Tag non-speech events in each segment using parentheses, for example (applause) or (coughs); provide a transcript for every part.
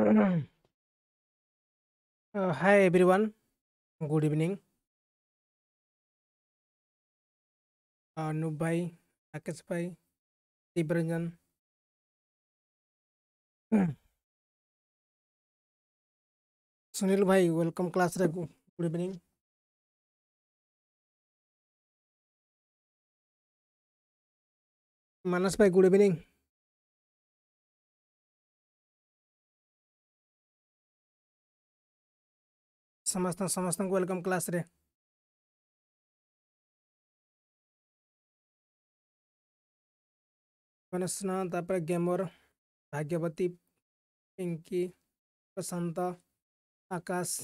हाय (clears throat) uh, hi everyone good evening Anoop भाई राकेश भाई शिव सुनील भाई वेलकम क्लास रे गुड इवनिंग मानस भाई गुड इवनिंग ସମସ୍ତଙ୍କୁ ସମସ୍ତଙ୍କୁ ୱେଲକମ୍ କ୍ଲାସ୍ରେ ଭୁବନେଶ୍ୱର ତାପରେ ଗେମର ଭାଗ୍ୟବତୀ ପିଙ୍କି ପ୍ରଶାନ୍ତ ଆକାଶ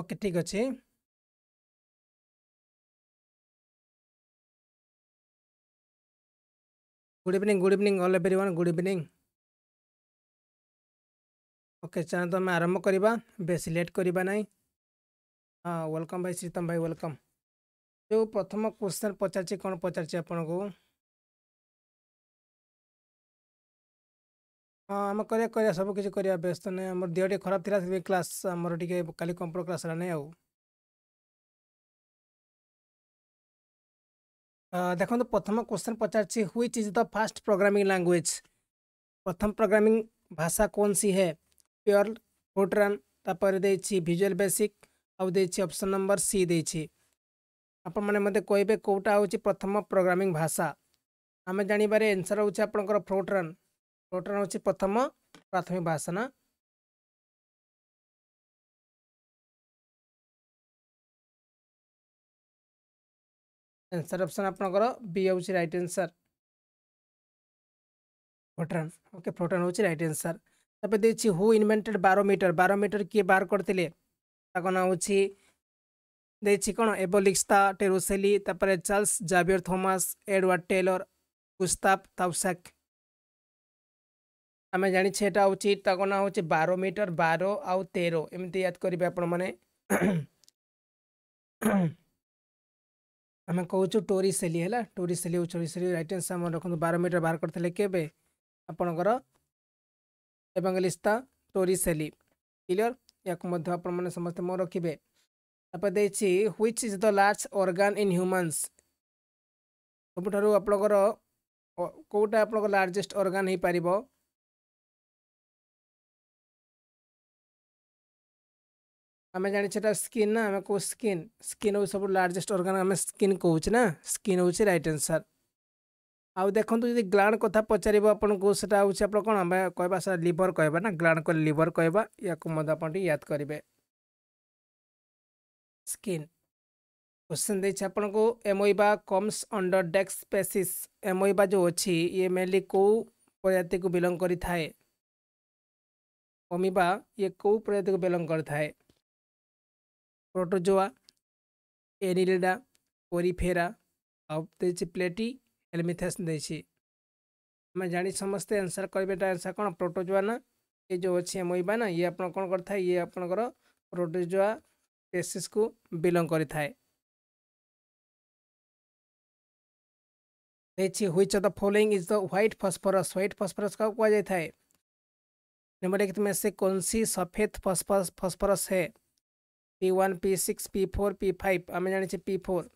ओके ठीक अच्छे good evening good evening all everyone good evening okay चलो तो आम आरंभ करवा बेस लेट करवा ना हाँ वेलकम भाई श्रीतम भाई वेलकम जो प्रथम क्वेश्चन पचार कौन पचार को हाँ आम कर सबकिछ करवा व्यस्त ना आम देह खराब थी क्लास आमर टे का कंप्यूटर क्लास है ना देखो तो प्रथम क्वेश्चन पचार which is the fast programming language प्रथम प्रोग्रामिंग भाषा कौन सी है प्योर फोट्रन तापर दे visual basic option number C दे आप मैंने कहे कौटा हो प्रथम प्रोग्रामिंग भाषा आम जानवर एनसर हो फ्रोट्रन फ्रोट्रन हो प्रथम प्राथमिक भाषा ना आंसर ऑप्शन आपंकर बी हूँ right answer Fortran okay Fortran हूँ रईट आंसर तब देखिए हु इनभेन्टेड बारोमिटर बारोमिटर किए बार करते ना हूँ कौन एबोलिक्सता Torricelli Charles Xavier Thomas Edward Teller Gustaf ताउसाक आम जाने ना हूँ बारोमिटर बार आउ तेर एमती याद करेंगे आपण आम टोरी सेली है Torricelli Torricelli Torricelli right answer मन रखु बारोमिटर बाहर करते केवे आपणकर एभांगेलिस्ता टोरीसेली क्लीयर या समस्त मन रखिए तापर which is the large organ in humans ସବୁଠାରୁ ଆପଣଙ୍କର କେଉଁଟା लार्जेस्ट अर्गान ଅର୍ଗାନ୍ ହେଇପାରିବ ଆମେ ଜାଣିଛେ ଏଇଟା ସ୍କିନ୍ ନା ଆମେ କହୁ ସ୍କିନ୍ ସ୍କିନ୍ ହେଉଛି ସବୁ ଲାର୍ଜେଷ୍ଟ ଅର୍ଗାନ ଆମେ ସ୍କିନ୍ କହୁଛେ ନା ସ୍କିନ୍ ହେଉଛି ରାଇଟ୍ ଆନ୍ସର୍ ଆଉ ଦେଖନ୍ତୁ ଯଦି ଗ୍ଲାଣ୍ଡ କଥା ପଚାରିବ ଆପଣଙ୍କୁ ସେଟା ହେଉଛି ଆପଣ କ'ଣ ଆମେ କହିବା ସାର୍ ଲିଭର କହିବା ନା ଗ୍ଲାଣ୍ଡ କହିଲେ ଲିଭର କହିବା ୟାକୁ ମଧ୍ୟ ଆପଣ ଟିକେ ୟାଦ କରିବେ ସ୍କିନ୍ क्वेश्चन देखिए आपन को amoeba comes under dash species amoeba जो अच्छी ये मेनली कौ प्रजाति को बिलंग करें अमीबा ये कौ प्रजाति को बिलंग करें प्रोटोजोआ एनिलडा पोरीफेरा आती एलमिथस नहीं जा समस्ते आंसर करेंटा आंसर कौन प्रोटोजोआ ना ये जो अच्छे मईबा ना ये आप कौन कर ये आपंकर प्रोटोजोआ पेसीस को बिलंग कर which of the following is the white phosphorus white phosphorus क्या कह जाए नंबर एक तुम्हें से कौन सी सफेद फसफरस है P one P six P four P five ଆମେ ଜାଣିଛେ ପି ଫୋର୍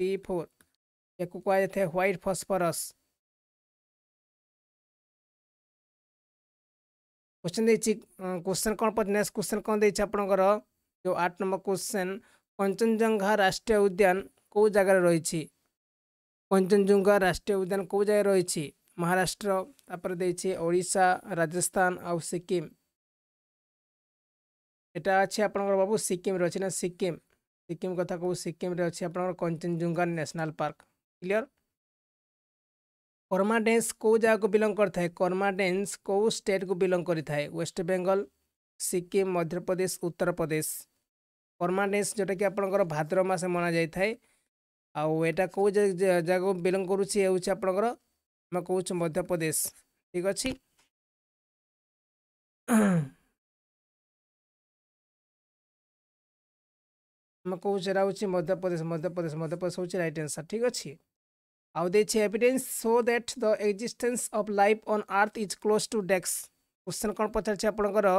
ପି ଫୋର୍ ଏହାକୁ କୁହାଯାଇଥାଏ ହ୍ୱାଇଟ୍ ଫସ୍ଫରସ୍ କ୍ୱେଶ୍ଚନ୍ ଦେଇଛି କ୍ୱେଶ୍ଚନ୍ କ'ଣ ପଡ଼ିଛି ନେକ୍ସଟ କ୍ୱେଶ୍ଚନ୍ କ'ଣ ଦେଇଛି ଆପଣଙ୍କର ଯେଉଁ ଆଠ ନମ୍ବର କ୍ୱେଶ୍ଚନ୍ କଞ୍ଚନଜଙ୍ଘା ରାଷ୍ଟ୍ରୀୟ ଉଦ୍ୟାନ କେଉଁ ଜାଗାରେ ରହିଛି କଞ୍ଚନଜଙ୍ଘା ରାଷ୍ଟ୍ରୀୟ ଉଦ୍ୟାନ କେଉଁ ଜାଗାରେ ରହିଛି ମହାରାଷ୍ଟ୍ର ତାପରେ ଦେଇଛି ଓଡ଼ିଶା ରାଜସ୍ଥାନ ଆଉ ସିକିମ୍ এটা আছে আপনার বাবু সিকিম রয়েছে না সিকিম সিকিম কথা কবু সিকিমে অছি আপনার Kanchenjunga national park clear Karma dance কেউ জায়গাকে বিলং করে থাকে কর্মা ড্যান্স কেউ স্টেটকে বিলং করে থাকে ওয়েস্ট বেঙ্গল সিকিম মধ্যপ্রদেশ উত্তরপ্রদেশ কর্মা ড্যান্স যেটা কি আপনার ভাদ্র মাসে মনা যাই থাকে আটা কেউ জায়গাকে বিলং করুছি এ হচ্ছে আপনার আমি কৌছু মধ্যপ্রদেশ ঠিক আছে ଆମକୁ ଜଣାଉଛି ମଧ୍ୟପ୍ରଦେଶ ମଧ୍ୟପ୍ରଦେଶ ମଧ୍ୟପ୍ରଦେଶ ହେଉଛି ରାଇଟ୍ ଆନ୍ସର୍ ଠିକ୍ ଅଛି ଆଉ ଦେଇଛି evidence so that the existence of life on earth is close to dash question କ'ଣ ପଚାରିଛି ଆପଣଙ୍କର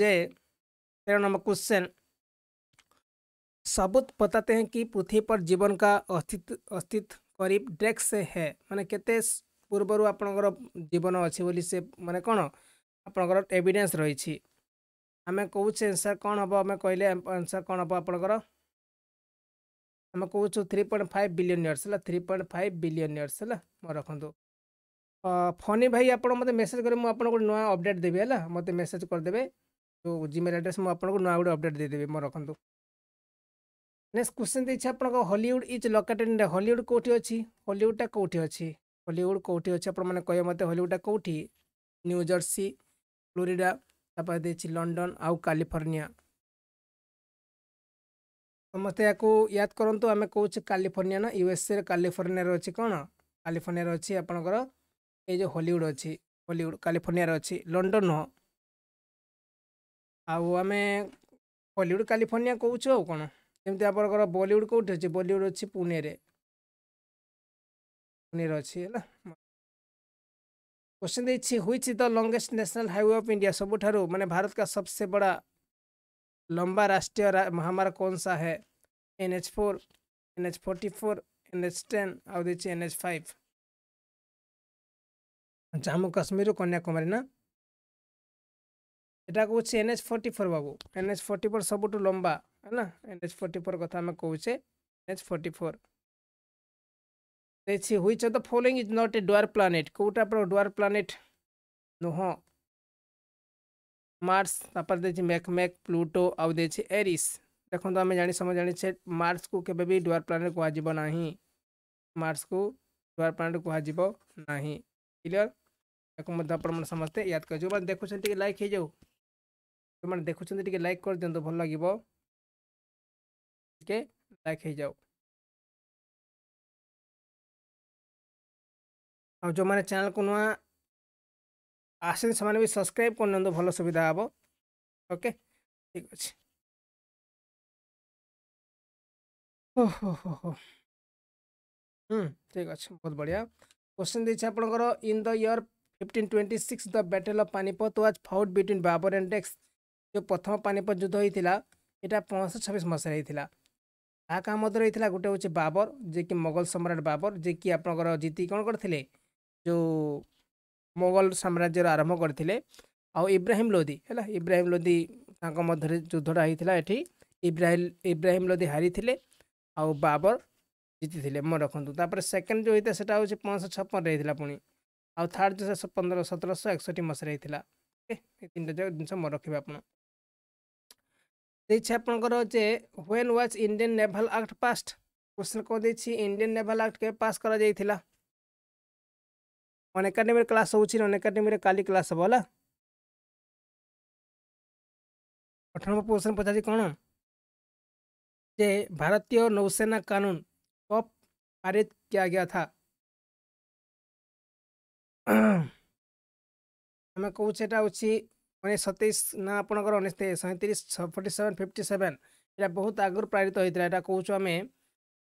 ଯେ ତେର ନମ୍ବର क्वेश्चन सबूत बताते हैं କି ପୃଥିବୀ पर ଜୀବନ କା अस्तित्व अस्तित्व करीब डेक्स से है माने केते पूर्वर आपणकर जीवन अच्छे बोली से माने कौन आपणकर एविडेंस रही ଆମେ କହୁଛେ ଆନ୍ସର୍ କ'ଣ ହେବ ଆମେ କହିଲେ ଆନ୍ସର୍ କ'ଣ ହେବ ଆପଣଙ୍କର ଆମେ କହୁଛୁ three point five billion years ହେଲା three point five billion years ହେଲା ମୋର ରଖନ୍ତୁ ଫନି ଭାଇ ଆପଣ ମୋତେ ମେସେଜ୍ କରି ମୁଁ ଆପଣଙ୍କୁ ନୂଆ ଅପଡ଼େଟ୍ ଦେବି ହେଲା ମୋତେ ମେସେଜ୍ କରିଦେବେ ଯେଉଁ ଜିମେଲ୍ ଆଡ଼୍ରେସ୍ ମୁଁ ଆପଣଙ୍କୁ ନୂଆ ଗୋଟେ ଅପଡ଼େଟ୍ ଦେଇଦେବି ମୋର ରଖନ୍ତୁ ନେକ୍ସଟ କ୍ୱେଶ୍ଚନ୍ ଦେଇଛି ଆପଣଙ୍କ Hollywood is located India Hollywood କେଉଁଠି ଅଛି ହଲିଉଡ଼ଟା କେଉଁଠି ଅଛି ହଲିଉଡ଼ କେଉଁଠି ଅଛି ଆପଣମାନେ କହିବେ ମୋତେ ହଲିଉଡ଼ଟା କେଉଁଠି ନ୍ୟୁଜର୍ସି ଫ୍ଲୋରିଡ଼ା ତାପରେ ଦେଇଛି ଲଣ୍ଡନ ଆଉ କାଲିଫର୍ଣ୍ଣିଆ ସମସ୍ତେ ଏହାକୁ ୟାଦ କରନ୍ତୁ ଆମେ କହୁଛେ କାଲିଫର୍ଣ୍ଣିଆ ନା ୟୁଏସ୍ଏରେ କାଲିଫର୍ଣ୍ଣିଆରେ ଅଛି କ'ଣ କାଲିଫର୍ଣ୍ଣିଆରେ ଅଛି ଆପଣଙ୍କର ଏଇ ଯେଉଁ ହଲିଉଡ଼୍ ଅଛି ହଲିଉଡ଼୍ କାଲିଫର୍ଣ୍ଣିଆରେ ଅଛି ଲଣ୍ଡନ ନୁହଁ ଆଉ ଆମେ ହଲିଉଡ଼ କାଲିଫର୍ଣ୍ଣିଆ କହୁଛୁ ଆଉ କ'ଣ ଯେମିତି ଆପଣଙ୍କର ବଲିଉଡ଼ କେଉଁଠି ଅଛି ବଲିଉଡ଼ ଅଛି ପୁନେରେ ପୁନେରେ ଅଛି ହେଲା क्वेश्चन देखिए हुई the longest national highway of India सब मैंने भारत का सबसे बड़ा लंबा राष्ट्रीय रा, महामार्ग कौन सा है N H four N H forty four N H ten आउ देखिए N H five Jammu Kashmir Kanyakumari ना এটা কৌছে এন এচ ফর্টি ফোর বাবু এন এচ ফর্টি ফোর সবুঠু লম্বা হ্যাঁ এন এচ ফর্টি ফোর কথা আমি কৌছে N H forty four Let's see which of the following is not a dwarf planet. Kota pro dwarf planet. No. Mars तापर दे मैकमैक Pluto आउ दे एरिस देखो तो आम जानी समझ जानी मार्स को केवे भी डुआर प्लानेट कहु ना मार्स को डुआर प्लानेट कहु ना क्लीयर आपड़ समस्ते याद तो कर तो जो मैंने देखुं लाइक हो जाऊ जो मैंने देखुं लाइक कर दिखा भल लगे ओके लाइक हो जाओ ଆଉ ଯେଉଁମାନେ ଚ୍ୟାନେଲ୍କୁ ନୂଆ ଆସିଛନ୍ତି ସେମାନେ ବି ସବସ୍କ୍ରାଇବ୍ କରିନିଅନ୍ତୁ ଭଲ ସୁବିଧା ହେବ ଓକେ ଠିକ୍ ଅଛି ଓହୋ ଠିକ୍ ଅଛି ବହୁତ ବଢ଼ିଆ କ୍ୱେଶ୍ଚିନ୍ ଦେଇଛି ଆପଣଙ୍କର in the year fifteen twenty six the battle of Panipat was fought between Babur and dash ଯେଉଁ ପ୍ରଥମ ପାନିପତ୍ ଯୁଦ୍ଧ ହୋଇଥିଲା ଏଇଟା ପଞ୍ଚଶହ ଛବିଶ ମସିହାରେ ହୋଇଥିଲା ତାହା କାହା ମଧ୍ୟରେ ହୋଇଥିଲା ଗୋଟେ ହେଉଛି ବାବର୍ ଯିଏକି ମୋଗଲ ସମ୍ରାଟ ବାବର୍ ଯିଏକି ଆପଣଙ୍କର ଜିତି କ'ଣ କରିଥିଲେ ଯେଉଁ ମୋଗଲ ସାମ୍ରାଜ୍ୟର ଆରମ୍ଭ କରିଥିଲେ ଆଉ ଇବ୍ରାହିମ୍ ଲୋଦି ହେଲା ଇବ୍ରାହିମ୍ ଲୋଦି ତାଙ୍କ ମଧ୍ୟରେ ଯୁଦ୍ଧଟା ହେଇଥିଲା ଏଠି ଇବ୍ରାହିମ ଇବ୍ରାହିମ୍ ଲୋଦି ହାରିଥିଲେ ଆଉ ବାବର ଜିତିଥିଲେ ମନେ ରଖନ୍ତୁ ତାପରେ ସେକେଣ୍ଡ ଯେଉଁ ହେଇଥିଲା ସେଇଟା ହେଉଛି ପନ୍ଦରଶହ ଛପନରେ ହେଇଥିଲା ପୁଣି ଆଉ ଥାର୍ଡ଼ ଯେଉଁ ଶହ ପନ୍ଦର ସତରଶହ ଏକଷଠି ମସିହାରେ ହେଇଥିଲା ଓକେ ଏ ତିନିଟା ଯାକ ଜିନିଷ ମନେ ରଖିବେ ଆପଣ ଦେଇଛି ଆପଣଙ୍କର ଯେ when was Indian naval act passed question କ'ଣ ଦେଇଛି ଇଣ୍ଡିଆନ୍ ନେଭାଲ୍ ଆକ୍ଟ କେବେ ପାସ୍ କରାଯାଇଥିଲା ଅନେକାଡ଼େମୀର କ୍ଲାସ୍ ହେଉଛି ଅନେକାଡ଼େମୀରେ କାଲି କ୍ଲାସ୍ ହେବ ହେଲା ଅଠର ନମ୍ବର କ୍ୱେଶ୍ଚନ୍ ପଚାରିଛି କ'ଣ ଯେ ଭାରତୀୟ ନୌସେନା କାନୁନ କବ पारित किया गया था ଆମେ କହୁଛେ ଏଇଟା ହେଉଛି ଉଣେଇଶ ସତେଇଶ ନା ଆପଣଙ୍କର ଉଣେଇଶ ସଇଁତିରିଶ ଫର୍ଟି ସେଭେନ୍ ଫିଫ୍ଟି ସେଭେନ୍ ଏଇଟା ବହୁତ ଆଗରୁ ପ୍ରେରିତ ହୋଇଥିଲା ଏଇଟା କହୁଛୁ ଆମେ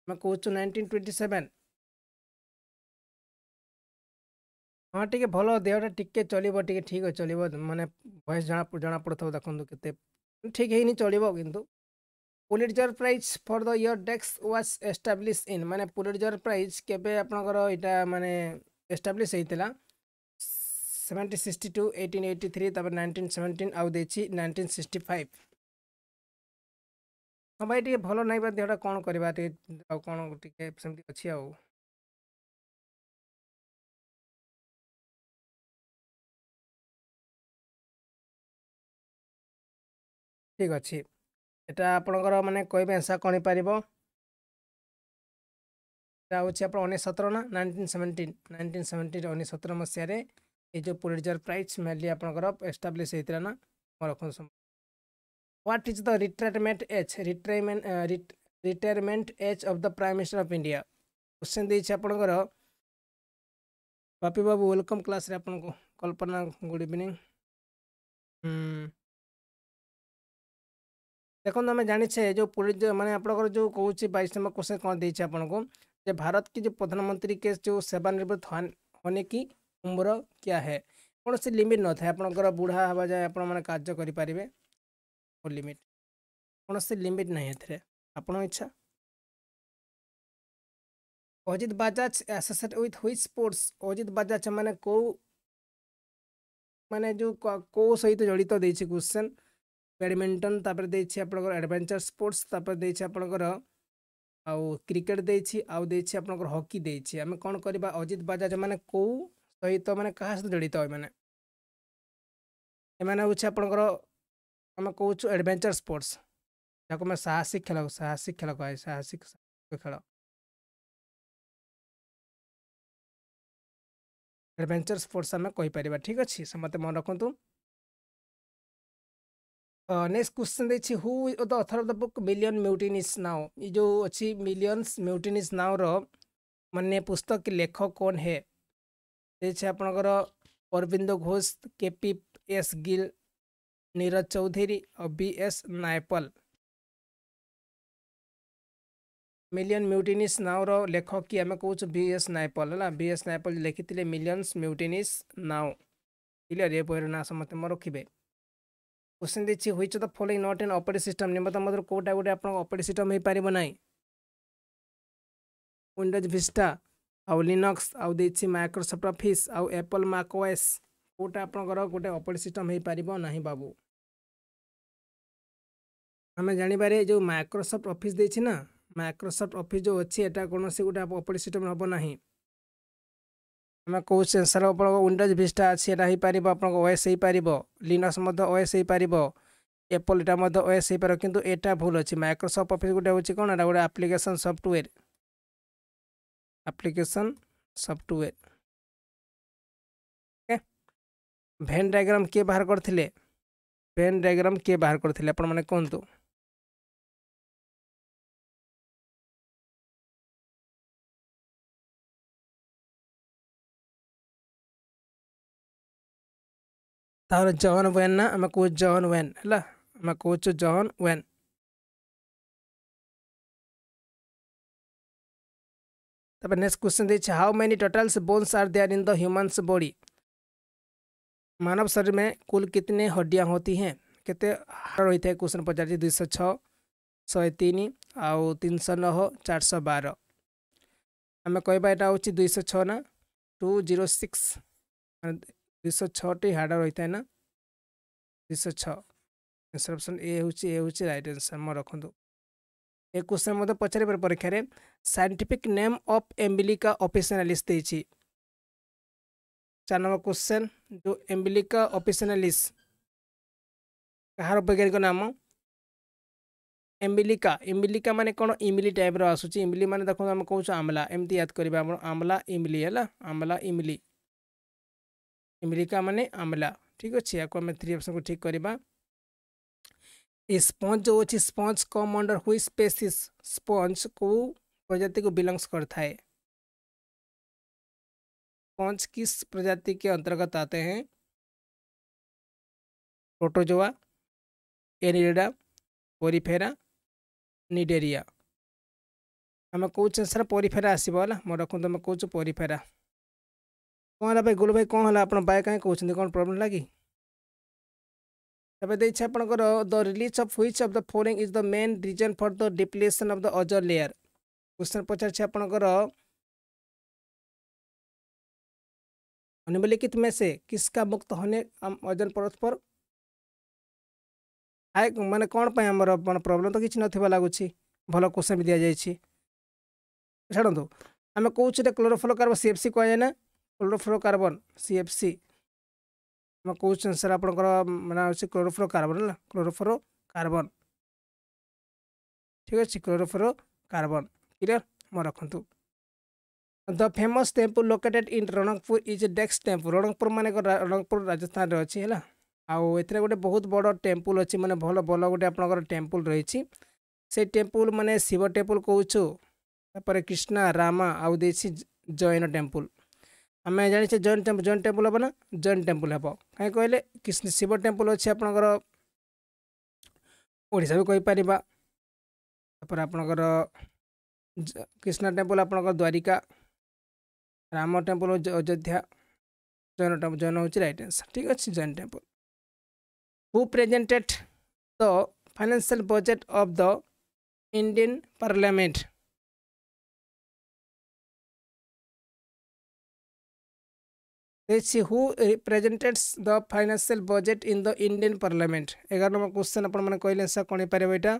ଆମେ କହୁଛୁ ନାଇଣ୍ଟିନ୍ ଟ୍ୱେଣ୍ଟି ସେଭେନ୍ हाँ टे भल देहटा टी चलो टी ठीक चलो मैंने भयस जना जना पड़ो देखो के ठीक है चलो कि Pulitzer prize for the year dash was establish in मैंने पुलिटर प्राइज केबे आपनकर एटा माने एस्टाब्लीश हेतिला 1762 1883 तब 1917 आउ देछि 1965 हां भाई टिके भलो नाइ बा देहटा कौन करवा कौन टेमती टिके सेमति ଠିକ୍ ଅଛି ଏଇଟା ଆପଣଙ୍କର ମାନେ କହିବେ ଆନ୍ସର୍ କ'ଣ ହେଇପାରିବ ଏଇଟା ହେଉଛି ଆପଣ ଉଣେଇଶ ସତର ନା ନାଇନଟିନ୍ ସେଭେଣ୍ଟିନ୍ ନାଇନଟିନ୍ ସେଭେଣ୍ଟିନ୍ ଉଣେଇଶ ସତର ମସିହାରେ ଏଇ ଯେଉଁ ପୁଲିଟଜର ପ୍ରାଇଜ୍ ମେନଲି ଆପଣଙ୍କର ଏଷ୍ଟାବ୍ଲିଶ୍ ହେଇଥିଲା ନା ମୋର what is the retirement age retirement retirement age of the prime minister of India question देखिए आपणकर बापी बाबू वेलकम क्लास रे आपन को कल्पना गुड इवनिंग देखो आम जाने जो पुलिस मैंने आप कौन बैश नंबर क्वेश्चन कौन दे आपको जो भारत की जो प्रधानमंत्री के जो सेवानिवृत्त होने की उम्र क्या है कौन सी लिमिट न था आप बुढ़ा हवा जाए आप कार्य करेंगे लिमिट कौन सी लिमिट ना आपण इच्छा Ajit Bajaj associate with which sports Ajit Bajaj मैंने कौ मैंने जो कौ सहित जड़ित क्वेश्चन ବ୍ୟାଡ଼ମିଣ୍ଟନ୍ ତାପରେ ଦେଇଛି ଆପଣଙ୍କର ଆଡ଼ଭେଞ୍ଚର୍ ସ୍ପୋର୍ଟସ୍ ତାପରେ ଦେଇଛି ଆପଣଙ୍କର ଆଉ କ୍ରିକେଟ୍ ଦେଇଛି ଆଉ ଦେଇଛି ଆପଣଙ୍କର ହକି ଦେଇଛି ଆମେ କ'ଣ କରିବା ଅଜିତ ବାଜାଜ ମାନେ କେଉଁ ସହିତ ମାନେ କାହା ସହିତ ଜଡ଼ିତ ଏମାନେ ଏମାନେ ହେଉଛି ଆପଣଙ୍କର ଆମେ କହୁଛୁ ଆଡ଼ଭେଞ୍ଚର୍ ସ୍ପୋର୍ଟସ୍ ଯାହାକୁ ଆମେ ସାହସିକ ଖେଳ ସାହସିକ ଖେଳ କୁହାଯାଏ ସାହସିକ ଖେଳ ଆଡ଼ଭେଞ୍ଚର୍ ସ୍ପୋର୍ଟସ୍ ଆମେ କହିପାରିବା ଠିକ୍ ଅଛି ସମସ୍ତେ ମନେ ରଖନ୍ତୁ नेक्स्ट क्वेश्चन देखिए who the author of the book million mutiny now ये जो अच्छी मिलियन्स म्यूटिन इज नाउर पुस्तक लेखक कौन है देखिए आपणकर अरविंद घोष के एस गिल नीरज चौधरी और B S Naipaul million mutinies नाउर लेखक कि आम कौच बी एस नायपल है बी एस नायपल लिखी मिलियन्स म्यूटिनिस नाउ क्लियर ये बहर ना समझे तो मैं रखे क्वेश्चन देखिए which the following not an operate system निम्नता मधुर कौटा गोटे आप ऑपरेटिंग सिस्टम हो पार ना विंडोज भिस्टा आउ लिनक्स आउ देछि माइक्रोसॉफ्ट ऑफिस आउ एप्पल मैकओएस कोटा आप गोटे ऑपरेटिंग सिस्टम हो पार ना बाबू आम जानीपर जो माइक्रोसफ्ट ऑफिस माइक्रोसफ्ट अफिस् जो अच्छे एटा कौन से गोटे अपरेट सिस्टम हम ना ଆମେ କେଉଁ ସେନ୍ସର ଆପଣଙ୍କ ୱିଣ୍ଡୋଜ୍ ଭିଷ୍ଟା ଅଛି ସେଇଟା ହେଇପାରିବ ଆପଣଙ୍କ ଓଏସ୍ ହେଇପାରିବ ଲିନସ୍ ମଧ୍ୟ ଓଏସ୍ ହେଇପାରିବ ଏପଲ୍ ଏଇଟା ମଧ୍ୟ ଓଏସ୍ ହେଇପାରିବ କିନ୍ତୁ ଏଇଟା ଭୁଲ୍ ଅଛି ମାଇକ୍ରୋସଫ୍ଟ ଅଫିସ୍ ଗୋଟେ ହେଉଛି କ'ଣ ଏଇଟା ଗୋଟେ application software application software Venn diagram କିଏ ବାହାର କରିଥିଲେ ଭେନ୍ ଡାଇଗ୍ରାମ୍ କିଏ ବାହାର କରିଥିଲେ ଆପଣମାନେ କୁହନ୍ତୁ তাহলে জন ওয়েন না আমাকে কোচ জন ওয়েন ହେଲା আমাকে কোচ জন ওয়েন তারপর নেক্সট কোশ্চেন দিয়েছে how many totals bones are there in the humans body मानव शरीर में कुल कितने हड्डियां होती हैं कितने हाड़ रही है क्वेश्चन पचार दुई सौ छः शहे तीन आउ तीन सौ नौ चार सौ बार आम कह दुई सौ छः ना टू जीरो सिक्स ଦୁଇଶହ ଛଅଟି ହାଡ଼ ରହିଥାଏ ନା ଦୁଇଶହ ଛଅ ଆନ୍ସର ଅପସନ୍ ଏ ହେଉଛି ଏ ହେଉଛି ରାଇଟ୍ ଆନ୍ସର ମୁଁ ରଖନ୍ତୁ ଏ କୋଶ୍ଚିନ୍ ମଧ୍ୟ ପଚାରିବାର ପରୀକ୍ଷାରେ scientific name of emblica officinalis ଦେଇଛି ଚାର ନମ୍ବର କୋଶ୍ଚିନ୍ ଯେଉଁ ଏମ୍ବିଲିକା ଅଫିସିଆଲିଷ୍ଟ କାହାର ବୈଜ୍ଞାନିକ ନାମ ଏମ୍ବିଲିକା ଏମ୍ବିଲିକା ମାନେ କ'ଣ ଇମିଲି ଟାଇପ୍ର ଆସୁଛି ଇମିଲି ମାନେ ଦେଖନ୍ତୁ ଆମେ କହୁଛୁ ଆମଲା ଏମିତି ୟାଦ କରିବା ଆମର ଆମଲା ଇମିଲି ହେଲା ଆମଲା ଇମିଲି इमिलिका मान आमला ठीक अच्छे या थ्री अप्सन को ठीक करवा स्पंज जो अच्छे sponge come under which species sponge को प्रजाति को बिलंगस कर था स्पंज किस प्रजाति के अंतर्गत आते हैं प्रोटोजोआ एनिडा पोरीफेरा निडेरिया आम कौन सर पोरीफेरा आसबाला मैं रखु तुम कौ पोरीफेरा କ'ଣ ହେଲା ଭାଇ ଗୋଲୁ ଭାଇ କ'ଣ ହେଲା ଆପଣ ବାଏ କାହିଁ କହୁଛନ୍ତି କ'ଣ ପ୍ରୋବ୍ଲେମ୍ ହେଲା କି ଏବେ ଦେଇଛି ଆପଣଙ୍କର the release of which of the following is the main reason for the depletion of the ozone layer question ପଚାରିଛି ଆପଣଙ୍କର निम्नलिखित ମେସେ କିସ୍କା ମୁକ୍ତ मुक्त होने ओजन परत पर आए मैंने कौन पर आमर मैं प्रोब्लेम तो किसी ना लगुच भल क्वेश्चन भी दि जाइए छाड़ू आम कौचे क्लोरोफ्लोकार सी एफ सी कह chlorofluorocarbon C F C ଆମ କହୁଛନ୍ତି ସାର୍ ଆପଣଙ୍କର ମାନେ ହେଉଛି କ୍ଲୋରୋଫ୍ଲୋ କାର୍ବନ୍ ହେଲା କ୍ଲୋରୋଫ୍ଲୋ କାର୍ବନ୍ ଠିକ୍ ଅଛି କ୍ଲୋରୋଫ୍ଲୋ କାର୍ବନ୍ କ୍ଲିଅର୍ ମୁଁ ରଖନ୍ତୁ the famous temple located in Ranpur is dash temple Ranpur ମାନେ ରଣପୁର ରାଜସ୍ଥାନରେ ଅଛି ହେଲା ଆଉ ଏଥିରେ ଗୋଟେ ବହୁତ ବଡ଼ ଟେମ୍ପୁଲ୍ ଅଛି ମାନେ ଭଲ ଭଲ ଗୋଟେ ଆପଣଙ୍କର ଟେମ୍ପୁଲ୍ ରହିଛି ସେ ଟେମ୍ପୁଲ୍ ମାନେ ଶିବ ଟେମ୍ପୁଲ୍ କହୁଛୁ ତାପରେ କ୍ରିଷ୍ଣା ରାମା ଆଉ ଦେଇଛି ଜୈନ ଟେମ୍ପୁଲ୍ आम जाने जैन टेम्पल जैन टेम्पल हम ना जैन टेम्पल हम कहीं कहले कृष्ण शिव टेम्पल अच्छे आपणकर ओडा भी कहीपर आपणकर कृष्णा टेम्पल आप द्वारिका राम टेम्पल अयोध्या जैन टेम्पल जैन हूँ रईट आंसर ठीक अच्छे Jain temple who presented the financial budget of the Indian parliament Let's see who represents the financial budget in the Indian Parliament. एगार नंबर क्वेश्चन अपन मैंने कोई लेंसा कौन पारे बेटा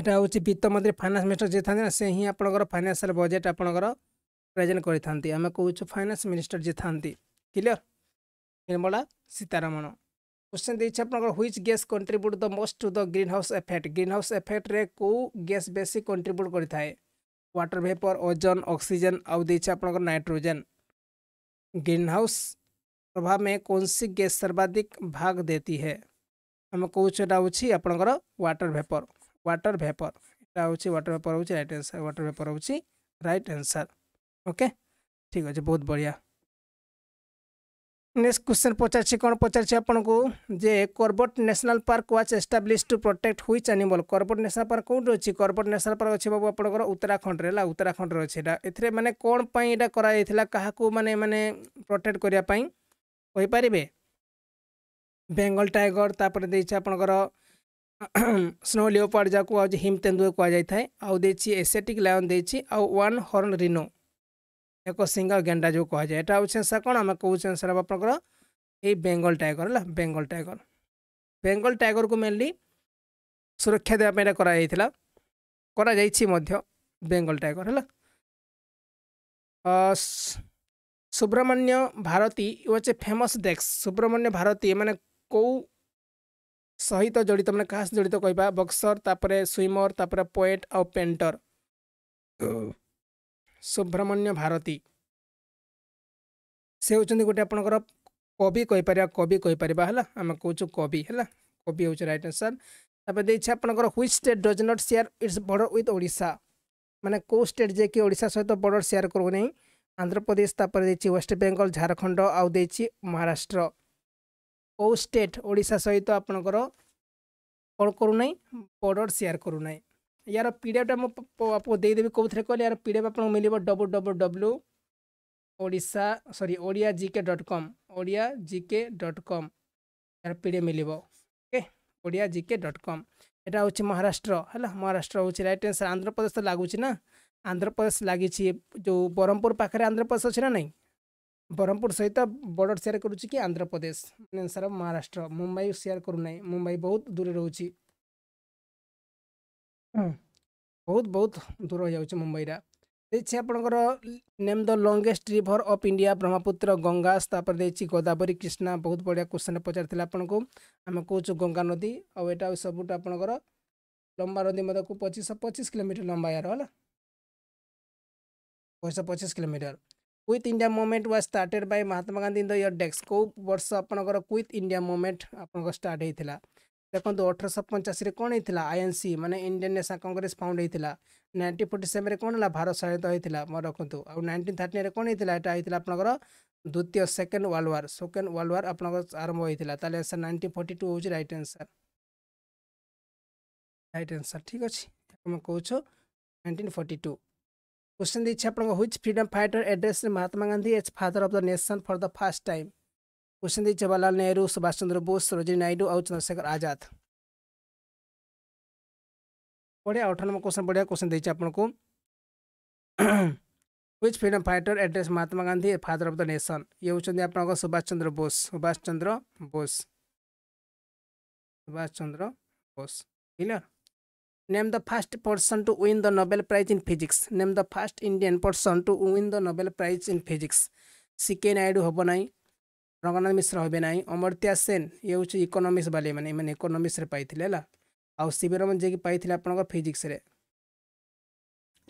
এটা হচ্ছে বিত্ত মন্ত্রী ফাইনান্স মিনিষ্টর যে থাকে না সে হি আপনার ফাইনান্সিয়াল বজেট আপনার প্রেজেন্ট করে থাকে আমি কৌছু ফাইনান্স মিনিষ্টর যে থাকে ক্লিয়ার নির্মলা সীতারামন কোশ্চেন দিয়েছে আপনার which gas contribute the most to the greenhouse effect greenhouse এফেক্টরে কেউ গ্যাস বেশি কন্ট্রিব্যুট করে থাকে वाटर भेपर ओजन ऑक्सीजन आउ आप नाइट्रोजेन ग्रीन हाउस प्रभाव में कौन सी गैस सर्वाधिक भाग देती है आम कौटा हूँ आपणकर वाटर भेपर वाटर भेपर यहाँ वाटर भेपर हो रईट आंसर वाटर भेपर हो रईट आंसर ओके ठीक अच्छे बहुत बढ़िया ନେକ୍ସଟ କ୍ୱେଶ୍ଚନ୍ ପଚାରିଛି କ'ଣ ପଚାରିଛି ଆପଣଙ୍କୁ ଯେ Corbett national park was establish to protect which animal Corbett national park କେଉଁଠି ଅଛି କର୍ବଟ ନ୍ୟାସନାଲ୍ ପାର୍କ ଅଛି ବାବୁ ଆପଣଙ୍କର ଉତ୍ତରାଖଣ୍ଡରେ ହେଲା ଉତ୍ତରାଖଣ୍ଡରେ ଅଛି ଏଇଟା ଏଥିରେ ମାନେ କ'ଣ ପାଇଁ ଏଇଟା କରାଯାଇଥିଲା କାହାକୁ ମାନେ ମାନେ ପ୍ରୋଟେକ୍ଟ କରିବା ପାଇଁ କହିପାରିବେ ବେଙ୍ଗଲ ଟାଇଗର ତାପରେ ଦେଇଛି ଆପଣଙ୍କର ସ୍ନୋ (coughs) ଲିଓପାର୍ଡ ଯାହାକୁ ଆଉ ହିମ ତେନ୍ଦୁଏ କୁହାଯାଇଥାଏ ଆଉ ଦେଇଛି ଏସେଟିକ୍ ଲାୟନ୍ ଦେଇଛି ଆଉ ୱାନ୍ ହର୍ଣ୍ଣ ରିନୋ ଏକ ସିଂହ ଗେଣ୍ଡା ଯେଉଁ କୁହାଯାଏ ଏଇଟା ହେଉଛି ସାର୍ କ'ଣ ଆମେ କହୁଛେ ସାର୍ ଆପଣଙ୍କର ଏଇ ବେଙ୍ଗଲ ଟାଇଗର ହେଲା ବେଙ୍ଗଲ ଟାଇଗର ବେଙ୍ଗଲ ଟାଇଗରକୁ ମେନଲି ସୁରକ୍ଷା ଦେବା ପାଇଁ ଏଇଟା କରାଯାଇଥିଲା କରାଯାଇଛି ମଧ୍ୟ ବେଙ୍ଗଲ ଟାଇଗର ହେଲା ସୁବ୍ରମଣ୍ୟ ଭାରତୀ ଇ ହେଉଛି ଫେମସ୍ ଡେକ୍ସ ସୁବ୍ରମଣ୍ୟ ଭାରତୀ ଏମାନେ କେଉଁ ସହିତ ଜଡ଼ିତ ମାନେ କାହା ସହିତ ଜଡ଼ିତ କହିବା ବକ୍ସର ତାପରେ ସୁଇମର ତାପରେ ପୋଏଟ ଆଉ ପେଣ୍ଟର ସୁବ୍ରମଣ୍ୟ ଭାରତୀ ସେ ହେଉଛନ୍ତି ଗୋଟେ ଆପଣଙ୍କର କବି କହିପାରିବା କବି କହିପାରିବା ହେଲା ଆମେ କହୁଛୁ କବି ହେଲା କବି ହେଉଛି ରାଇଟ୍ ଆନ୍ସର୍ ତାପରେ ଦେଇଛି ଆପଣଙ୍କର which state does not share its border with Odisha ମାନେ କେଉଁ ଷ୍ଟେଟ୍ ଯିଏକି ଓଡ଼ିଶା ସହିତ ବର୍ଡ଼ର ସେୟାର୍ କରୁନାହିଁ ଆନ୍ଧ୍ରପ୍ରଦେଶ ତାପରେ ଦେଇଛି ୱେଷ୍ଟବେଙ୍ଗଲ ଝାଡ଼ଖଣ୍ଡ ଆଉ ଦେଇଛି ମହାରାଷ୍ଟ୍ର କେଉଁ ଷ୍ଟେଟ୍ ଓଡ଼ିଶା ସହିତ ଆପଣଙ୍କର କ'ଣ କରୁନାହିଁ ବର୍ଡ଼ର ସେୟାର୍ କରୁନାହିଁ यार पी डी एफ्टा ମୁଁ ଆପଣଙ୍କୁ ଦେଇଦେବି କେଉଁଥିରେ କହିଲେ ୟାର ପି ଡ଼ି ଏଫ୍ ଆପଣଙ୍କୁ ମିଳିବ W W W Odisha sorry Odia GK dot com Odia GK dot com ୟାର ପି ଡ଼ି ଏଫ୍ ମିଳିବ okay Odia GK dot com এটা হচ্ছে মহারাষ্ট্র হ্যাঁ মহারাষ্ট্র হচ্ছে রাইট আনসার আন্ধ্রপ্রদেশ তো লাগুছি না আন্ধ্রপ্রদেশ লাগিছি যে ব্রহ্মপুর পাখে আন্ধ্রপ্রদেশ অছে না নাই ব্রহ্মপুর সহিত বর্ডর সেয়ার করুছি কি আন্ধ্রপ্রদেশ মানে আনসার মহারাষ্ট্র মুম্বাই সেয়ার করু নাই মুম্বাই বহুত দূরে রয়েছে ବହୁତ ବହୁତ ଦୂର ହେଇଯାଉଛି ମୁମ୍ବାଇଟା ଦେଇଛି ଆପଣଙ୍କର name the longest river of India Brahmaputra Ganga ତାପରେ ଦେଇଛି ଗୋଦାବରୀ କ୍ରିଷ୍ଣା ବହୁତ ବଢ଼ିଆ କ୍ୱେଶ୍ଚନ୍ ପଚାରିଥିଲା ଆପଣଙ୍କୁ ଆମେ କହୁଛୁ ଗଙ୍ଗା ନଦୀ ଆଉ ଏଇଟା ସବୁଠୁ ଆପଣଙ୍କର ଲମ୍ବା ନଦୀ ମଧ୍ୟକୁ ପଚିଶ ପଚିଶ କିଲୋମିଟର ଲମ୍ବା ଏହାର ହେଲା ପଚିଶ ପଚିଶ kilometre quit India movement was started by Mahatma Gandhi the year dash କେଉଁ ବର୍ଷ ଆପଣଙ୍କର କୁଇଥ୍ ଇଣ୍ଡିଆ ମୁଭମେଣ୍ଟ ଆପଣଙ୍କର ଷ୍ଟାର୍ଟ ହେଇଥିଲା ଦେଖନ୍ତୁ ଅଠରଶହ ପଞ୍ଚାଅଶୀରେ କ'ଣ ହେଇଥିଲା ଆଇଏନ୍ସି ମାନେ ଇଣ୍ଡିଆନ୍ ନ୍ୟାସନାଲ୍ କଂଗ୍ରେସ ଫାଉଣ୍ଡ ହେଇଥିଲା ନାଇଣ୍ଟିନ୍ ଫୋର୍ଟି ସେଭେନ୍ରେ କ'ଣ ହେଲା ଭାରତ ସ୍ୱାଧୀନତା ହେଇଥିଲା ମନେ ରଖନ୍ତୁ ଆଉ ନାଇଣ୍ଟିନ୍ ଥାର୍ଟି ନାଇନ୍ରେ କ'ଣ ହେଇଥିଲା ଏଇଟା ହେଇଥିଲା ଆପଣଙ୍କର ଦ୍ୱିତୀୟ second world war second world war ଆପଣଙ୍କର ଆରମ୍ଭ ହେଇଥିଲା ତାହେଲେ ଆନ୍ସର୍ ନାଇଣ୍ଟିନ୍ ଫୋର୍ଟି ଟୁ ହେଉଛି ରାଇଟ୍ ଆନ୍ସର୍ ରାଇଟ୍ ଆନ୍ସର୍ ଠିକ୍ ଅଛି ଆମେ କହୁଛୁ ନାଇଣ୍ଟିନ୍ ଫୋର୍ଟି ଟୁ क्वेश्चन देखिए आप which freedom fighter address Mahatma Gandhi as father of the nation for the first time question थे जवाहरलाल नेहरू सुभाष चंद्र बोस सरोजनी नायडू और चंद्रशेखर आजाद बढ़िया अठारह नंबर क्वेश्चन बढ़िया क्वेश्चन देखिए आपको which freedom fighter address Mahatma Gandhi father of the nation ये होती आप Subhash Chandra Bose Subhash Chandra Bose Subhash Chandra Bose clear name the first person to win the Nobel prize in physics name the first Indian person to win the Nobel prize in physics C K Naidu हम ना ରଙ୍ଗନାଥ ମିଶ୍ର ହେବେ ନାହିଁ ଅମର୍ତ୍ତ୍ୟା ସେନ୍ ଇଏ ହେଉଛି economics ବାଲିମାନେ ଏମାନେ ଇକୋନୋମିକ୍ସରେ ପାଇଥିଲେ ହେଲା ଆଉ ଶିବରମଣ ଯିଏକି ପାଇଥିଲେ ଆପଣଙ୍କ ଫିଜିକ୍ସରେ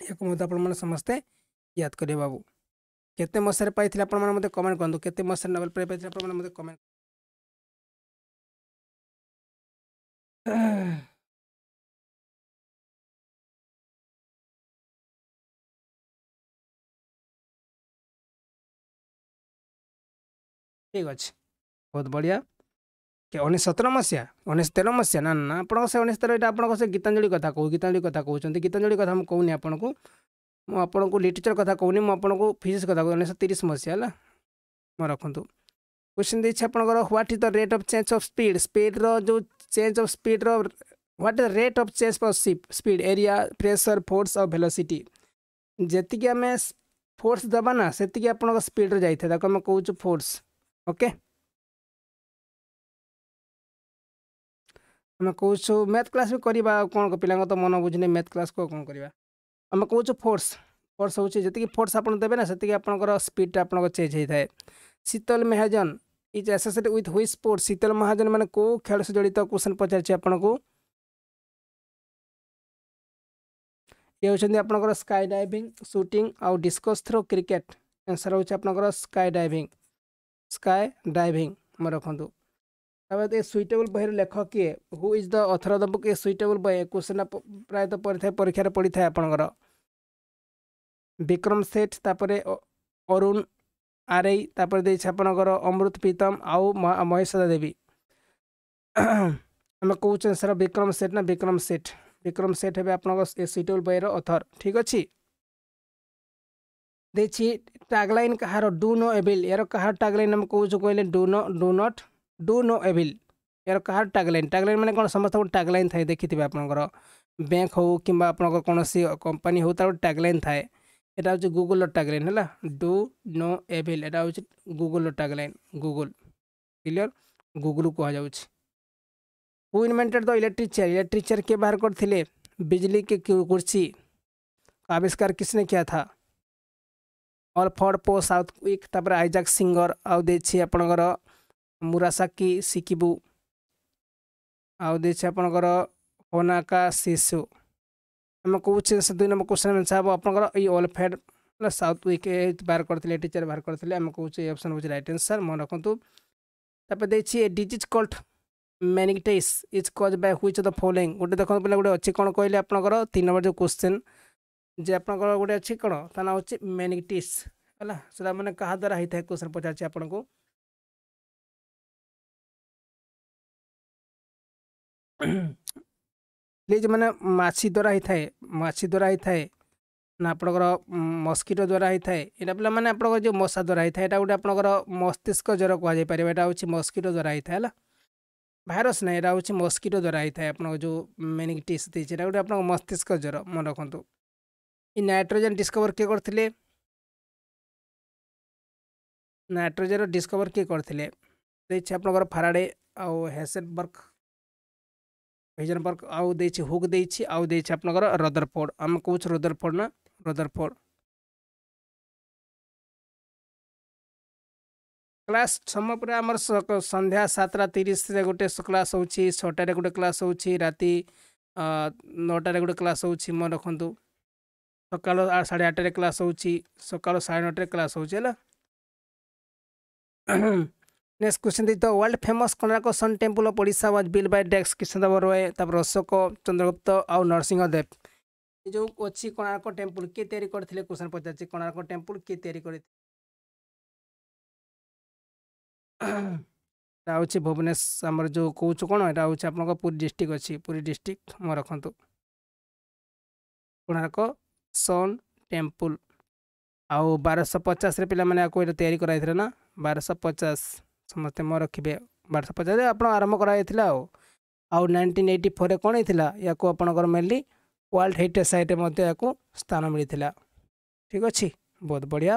ଏହାକୁ ମଧ୍ୟ ଆପଣମାନେ ସମସ୍ତେ ୟାଦ କରିବେ ବାବୁ କେତେ ମସିହାରେ ପାଇଥିଲେ ଆପଣମାନେ ମୋତେ କମେଣ୍ଟ କରନ୍ତୁ କେତେ ମସିହାରେ ନୋବେଲ ପ୍ରାଇଜ୍ ପାଇଥିଲେ ଆପଣମାନେ ମୋତେ କମେଣ୍ଟ ଠିକ୍ ଅଛି ବହୁତ ବଢ଼ିଆ ଉଣେଇଶ ସତର ମସିହା ଉଣେଇଶ ତେର ମସିହା ନା ନା ଆପଣଙ୍କ ସେ ଉଣେଇଶ ତେର ଏଇଟା ଆପଣଙ୍କ ସେ ଗୀତାଞ୍ଜଳି କଥା କହୁ ଗୀତାଞ୍ଜଳି କଥା କହୁଛନ୍ତି ଗୀତାଞ୍ଜଳି କଥା ମୁଁ କହୁନି ଆପଣଙ୍କୁ ମୁଁ ଆପଣଙ୍କୁ ଲିଟରେଚର୍ କଥା କହୁନି ମୁଁ ଆପଣଙ୍କୁ ଫିଜିକ୍ସ କଥା କହୁଛି ଉଣେଇଶହ ତିରିଶ ମସିହା ହେଲା ମୁଁ ରଖନ୍ତୁ क्वेश्चन देखिए आपंकर what is the rate of change of speed speed जो change of speed what is the rate of change of speed area pressure force और भेलोसीटी जी आम फोर्स दबा ना से आपड़ स्पीड्रे जाए आम कौच फोर्स ओके ଆମେ କହୁଛୁ ମ୍ୟାଥ୍ କ୍ଲାସ୍ ବି କରିବା ଆଉ କ'ଣ ପିଲାଙ୍କ ତ ମନ ବୁଝୁନି ମ୍ୟାଥ୍ କ୍ଲାସ୍କୁ ଆଉ କ'ଣ କରିବା ଆମେ କହୁଛୁ ଫୋର୍ସ ଫୋର୍ସ ହେଉଛି ଯେତିକି ଫୋର୍ସ ଆପଣ ଦେବେ ନା ସେତିକି ଆପଣଙ୍କର ସ୍ପିଡ଼୍ଟା ଆପଣଙ୍କର ଚେଞ୍ଜ ହୋଇଥାଏ Sheetal Mahajan is associate with which sport Sheetal Mahajan ମାନେ କେଉଁ ଖେଳ ସହ ଜଡ଼ିତ କ୍ୱେଶ୍ଚନ୍ ପଚାରିଛି ଆପଣଙ୍କୁ ଇଏ ହେଉଛନ୍ତି ଆପଣଙ୍କର ସ୍କାଏ ଡାଇଭିଂ ସୁଟିଂ ଆଉ ଡିସ୍କସ୍ ଥ୍ରୋ କ୍ରିକେଟ୍ ଆନ୍ସର୍ ହେଉଛି ଆପଣଙ୍କର ସ୍କାଏ ଡାଇଭିଂ ସ୍କାଏ ଡ୍ରାଇଭିଂ ମୁଁ ରଖନ୍ତୁ ତାପରେ ଏ ସୁଇଟେବୁଲ୍ ବହିର ଲେଖକ କିଏ who is the author the book a suitable ବହି କୋଶ୍ଚିନ୍ ପ୍ରାୟତଃ ପଡ଼ିଥାଏ ପରୀକ୍ଷାରେ ପଡ଼ିଥାଏ ଆପଣଙ୍କର ବିକ୍ରମ ସେଠ ତାପରେ ଅରୁଣ ଆରେଇ ତାପରେ ଦେଇଛି ଆପଣଙ୍କର ଅମୃତ ପ୍ରୀତମ ଆଉ ମହେଶଦା ଦେବୀ ଆମେ କହୁଛେ ସାର୍ ବିକ୍ରମ ସେଠ ନା ବିକ୍ରମ ସେଠ ବିକ୍ରମ ସେଠ ହେବେ ଆପଣଙ୍କ ଏ ସୁଇଟେବୁଲ୍ ବହିର ଅଥର ଠିକ୍ ଅଛି ଦେଇଛି ଟ୍ୟାଗ୍ଲାଇନ୍ କାହାର ଡୁ ନୋ ଏଭିଲ୍ ଏହାର କାହାର ଟ୍ୟାଗ୍ଲାଇନ୍ ଆମେ କହୁଛୁ କହିଲେ do no do not do no evil ଏହାର କାହାର ଟ୍ୟାଗ୍ଲାଇନ୍ ଟ୍ୟାଗ୍ଲାଇନ୍ ମାନେ କ'ଣ ସମସ୍ତଙ୍କର ଟ୍ୟାଗ୍ଲାଇନ୍ ଥାଏ ଦେଖିଥିବେ ଆପଣଙ୍କର ବ୍ୟାଙ୍କ ହେଉ କିମ୍ବା ଆପଣଙ୍କର କୌଣସି କମ୍ପାନୀ ହେଉ ତାର ଟ୍ୟାଗ୍ଲାଇନ୍ ଥାଏ এটা হচ্ছে গুগলর ট্যাগলাইন হল ডু নো এভিল এটা হচ্ছে গুগলর ট্যাগলাইন ଗୁଗୁଲ୍ ক্লিয়ার ଗୁଗୁଲ୍ କୁହାଯାଉଛି who invented the electric chair electric chair কে বাহার করলে বিজলি কে কুর্সি ଆବିଷ୍କାର किसने किया ଥା ଅଲଫର୍ଡ଼ ପୋ ସାଉଥ୍ ୱିକ୍ ତାପରେ ଆଇଜାକ୍ ସିଙ୍ଗର ଆଉ ଦେଇଛି ଆପଣଙ୍କର ମୁରାସାକି ସିକିବୁ ଆଉ ଦେଇଛି ଆପଣଙ୍କର ହୋନାକା ଶିଶୁ ଆମେ କହୁଛେ ସେ ଦୁଇ ନମ୍ବର କ୍ୱେଶ୍ଚନ୍ ଆନ୍ସର୍ ହେବ ଆପଣଙ୍କର ଏଇ ଅଲଫେଡ଼ ପ୍ଲସ୍ ସାଉଥ୍ ୱିକ୍ ବାହାର କରିଥିଲେ ଟିଚର୍ ବାହାର କରିଥିଲେ ଆମେ କହୁଛେ ଏ ଅପସନ୍ ହେଉଛି ରାଇଟ୍ ଆନ୍ସର୍ ମନେ ରଖନ୍ତୁ ତାପରେ ଦେଇଛି ଏ ଡିଜିଜ୍ କଲ୍ଡ ମେନିକ୍ଟେସ୍ is caused by which the following ଗୋଟେ ଦେଖନ୍ତୁ ପିଲା ଗୋଟେ ଅଛି କ'ଣ କହିଲେ ଆପଣଙ୍କର ତିନି ନମ୍ବର ଯେଉଁ କ୍ୱେଶ୍ଚନ୍ ଯେ ଆପଣଙ୍କର ଗୋଟେ ଅଛି କ'ଣ ତା ନାଁ ହେଉଛି ମେନିଟିସ୍ ହେଲା ସେଟା ମାନେ କାହା ଦ୍ୱାରା ହେଇଥାଏ କୋଶ୍ଚିନ୍ ପଚାରୁଛି ଆପଣଙ୍କୁ ପ୍ଲିଜ୍ ମାନେ ମାଛି ଦ୍ୱାରା ହେଇଥାଏ ମାଛି ଦ୍ୱାରା ହେଇଥାଏ ନା ଆପଣଙ୍କର ମସ୍କିଟୋ ଦ୍ୱାରା ହେଇଥାଏ ଏଇଟା ପିଲା ମାନେ ଆପଣଙ୍କର ଯେଉଁ ମଶା ଦ୍ୱାରା ହେଇଥାଏ ଏଇଟା ଗୋଟେ ଆପଣଙ୍କର ମସ୍ତିଷ୍କ ଜ୍ୱର କୁହାଯାଇପାରିବ ଏଇଟା ହେଉଛି ମସ୍କିଟୋ ଦ୍ୱାରା ହେଇଥାଏ ହେଲା ଭାଇରସ୍ ନାହିଁ ଏଇଟା ହେଉଛି ମସ୍କିଟୋ ଦ୍ୱାରା ହେଇଥାଏ ଆପଣଙ୍କ ଯେଉଁ ମେନିଟିସ୍ ଦେଇଛି ଏଇଟା ଗୋଟେ ଆପଣଙ୍କ ମସ୍ତିଷ୍କ ଜ୍ୱର ମନେ ରଖନ୍ତୁ ଏ ନାଇଟ୍ରୋଜେନ୍ ଡିସ୍କଭର କିଏ କରିଥିଲେ ନାଇଟ୍ରୋଜେନ୍ର ଡିସ୍କଭର କିଏ କରିଥିଲେ ଦେଇଛି ଆପଣଙ୍କର ଫାରାଡ଼େ ଆଉ ହେସେନବର୍ଗ ହେଜନବର୍ଗ ଆଉ ଦେଇଛି ହୁକ୍ ଦେଇଛି ଆଉ ଦେଇଛି ଆପଣଙ୍କର ରଦରଫୋର୍ଡ଼ ଆମେ କହୁଛୁ ରଦରଫୋର୍ଡ଼ ନା ରଦରଫୋର୍ଡ଼ କ୍ଲାସ୍ ସମୟ ଆମର ସନ୍ଧ୍ୟା ସାତଟା ତିରିଶରେ ଗୋଟେ କ୍ଲାସ୍ ହେଉଛି ଛଅଟାରେ ଗୋଟେ କ୍ଲାସ୍ ହେଉଛି ରାତି ନଅଟାରେ ଗୋଟେ କ୍ଲାସ୍ ହେଉଛି ମନେ ରଖନ୍ତୁ ସକାଳ ସାଢ଼େ ଆଠଟାରେ କ୍ଲାସ୍ ହେଉଛି ସକାଳ ସାଢ଼େ ନଅଟାରେ କ୍ଲାସ୍ ହେଉଛି ହେଲା ନେକ୍ସଟ କ୍ୱେଶ୍ଚନ୍ ଦେଇ ତ world famous Konark sun temple of Odisha was built by dash Krishnadev Ray ତା'ପରେ ଅଶୋକ ଚନ୍ଦ୍ରଗୁପ୍ତ ଆଉ ନରସିଂହଦେବ ଏ ଯେଉଁ ଅଛି କୋଣାର୍କ ଟେମ୍ପୁଲ୍ କିଏ ତିଆରି କରିଥିଲେ କ୍ୱେଶ୍ଚନ୍ ପଚାରିଛି କୋଣାର୍କ ଟେମ୍ପୁଲ୍ କିଏ ତିଆରି କରିଥିଲେ (clears throat) ଏଇଟା ହେଉଛି ଭୁବନେଶ୍ୱର ଆମର ଯେଉଁ କହୁଛୁ କ'ଣ ଏଇଟା ହେଉଛି ଆପଣଙ୍କ ପୁରୀ ଡିଷ୍ଟ୍ରିକ୍ଟ ଅଛି ପୁରୀ ଡିଷ୍ଟ୍ରିକ୍ଟ ମୁଁ ରଖନ୍ତୁ କୋଣାର୍କ ସନ୍ ଟେମ୍ପୁଲ୍ ଆଉ ବାରଶହ ପଚାଶରେ ପିଲାମାନେ ଆକୁ ଏଇଟା ତିଆରି କରାଯାଇଥିଲେ ନା ବାରଶହ ପଚାଶ ସମସ୍ତେ ମନେ ରଖିବେ ବାରଶହ ପଚାଶରେ ଆପଣ ଆରମ୍ଭ କରାଯାଇଥିଲା ଆଉ ଆଉ ନାଇଣ୍ଟିନ୍ ଏଇଟି ଫୋର୍ରେ କ'ଣ ହେଇଥିଲା ୟାକୁ ଆପଣଙ୍କର ମେନ୍ଲି ୱାର୍ଲଡ଼ ହେରିଟେଜ୍ ସାଇଟ୍ରେ ମଧ୍ୟ ୟାକୁ ସ୍ଥାନ ମିଳିଥିଲା ଠିକ୍ ଅଛି ବହୁତ ବଢ଼ିଆ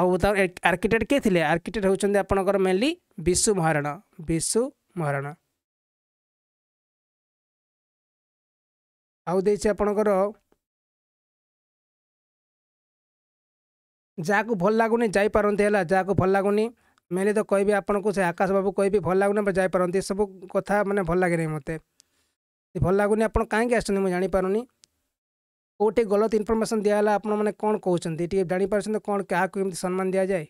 ଆଉ ତା ଆର୍କିଟେକ୍ଟ କିଏ ଥିଲେ ଆର୍କିଟେକ୍ଟ ହେଉଛନ୍ତି ଆପଣଙ୍କର ମେନ୍ଲି ବିଶୁ ମହାରଣା ବିଶୁ ମହାରଣା ଆଉ ଦେଇଛି ଆପଣଙ୍କର ଯାହାକୁ ଭଲ ଲାଗୁନି ଯାଇପାରନ୍ତି ହେଲା ଯାହାକୁ ଭଲ ଲାଗୁନି ମେନ୍ଲି ତ କହିବି ଆପଣଙ୍କୁ ସେ ଆକାଶ ବାବୁ କହିବି ଭଲ ଲାଗୁନି ଆପଣ ଯାଇପାରନ୍ତି ଏସବୁ କଥା ମାନେ ଭଲ ଲାଗେ ନାହିଁ ମୋତେ ଭଲ ଲାଗୁନି ଆପଣ କାହିଁକି ଆସିଛନ୍ତି ମୁଁ ଜାଣିପାରୁନି କେଉଁଠି ଗଲତ ଇନଫର୍ମେସନ୍ ଦିଆହେଲା ଆପଣମାନେ କ'ଣ କହୁଛନ୍ତି ଟିକିଏ ଜାଣିପାରୁଛନ୍ତି କ'ଣ କାହାକୁ କେମିତି ସମ୍ମାନ ଦିଆଯାଏ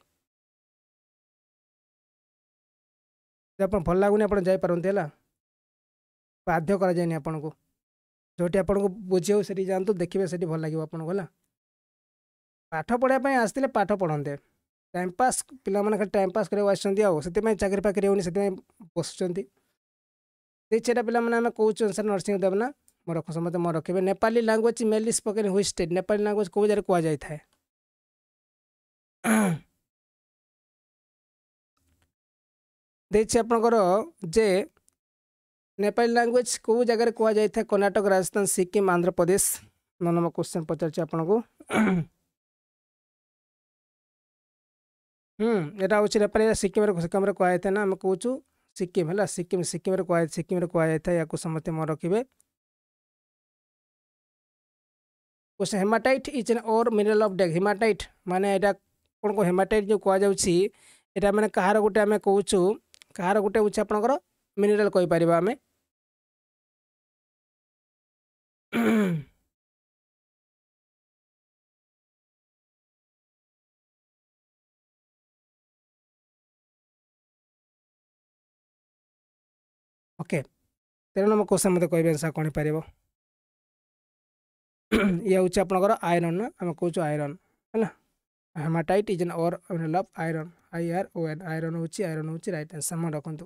ଆପଣ ଭଲ ଲାଗୁନି ଆପଣ ଯାଇପାରନ୍ତି ହେଲା ବାଧ୍ୟ କରାଯାଏନି ଆପଣଙ୍କୁ ଯେଉଁଠି ଆପଣଙ୍କୁ ବୁଝିହେଉ ସେଠି ଯାଆନ୍ତୁ ଦେଖିବେ ସେଠି ଭଲ ଲାଗିବ ଆପଣଙ୍କୁ ହେଲା ପାଠ ପଢ଼ିବା ପାଇଁ ଆସିଥିଲେ ପାଠ ପଢ଼ନ୍ତେ ଟାଇମ୍ ପାସ୍ ପିଲାମାନେ ଖାଲି ଟାଇମ୍ ପାସ୍ କରିବାକୁ ଆସିଛନ୍ତି ଆଉ ସେଥିପାଇଁ ଚାକିରି ଫାକିରି ହେଉନି ସେଥିପାଇଁ ବସୁଛନ୍ତି ସେଇ ସେଇଟା ପିଲାମାନେ ଆମେ କହୁଛୁ ସାର୍ ନରସିଂହ ଦେବ ନା ମୁଁ ରଖ ସମସ୍ତେ ମୁଁ ରଖିବେ Nepali language mainly spoken which state Nepali language କେଉଁ ଜାଗାରେ କୁହାଯାଇଥାଏ ଦେଇଛି ଆପଣଙ୍କର ଯେ नेपाली लांगुएज को जगह कह कर्णाटक राजस्थान सिक्किम आंध्र प्रदेश नौ नंबर क्वेश्चन पचार आपको हम्म यहाँ हूँ नेपाली सिक्किम सिक्किम कहता ना आम कौचु सिक्किम है सिक्किम सिक्किम कह सिक्किम कहता है या समस्ते मन रखिए question hematite is an ore mineral of dash hematite माने यहाँ कौन कौन हेमाटाइट जो कहु यहाँ मैंने कहार गोटे आम कौचु कहार गोटे हूँ आप मिनेराल कहीपर आम ଓକେ ତେର ନମ୍ବର କୋଶ୍ଚିନ୍ ମୋତେ କହିବେ ସାର୍ କ'ଣ ହେଇପାରିବ (clears throat) ଇଏ ହେଉଛି ଆପଣଙ୍କର ଆଇରନ୍ ନା ଆମେ କହୁଛୁ ଆଇରନ୍ ହେଲା hematite is an ore of iron I R O N iron ହେଉଛି ଆଇରନ୍ ହେଉଛି ରାଇଟ୍ ଆନ୍ସର୍ ମନେ ରଖନ୍ତୁ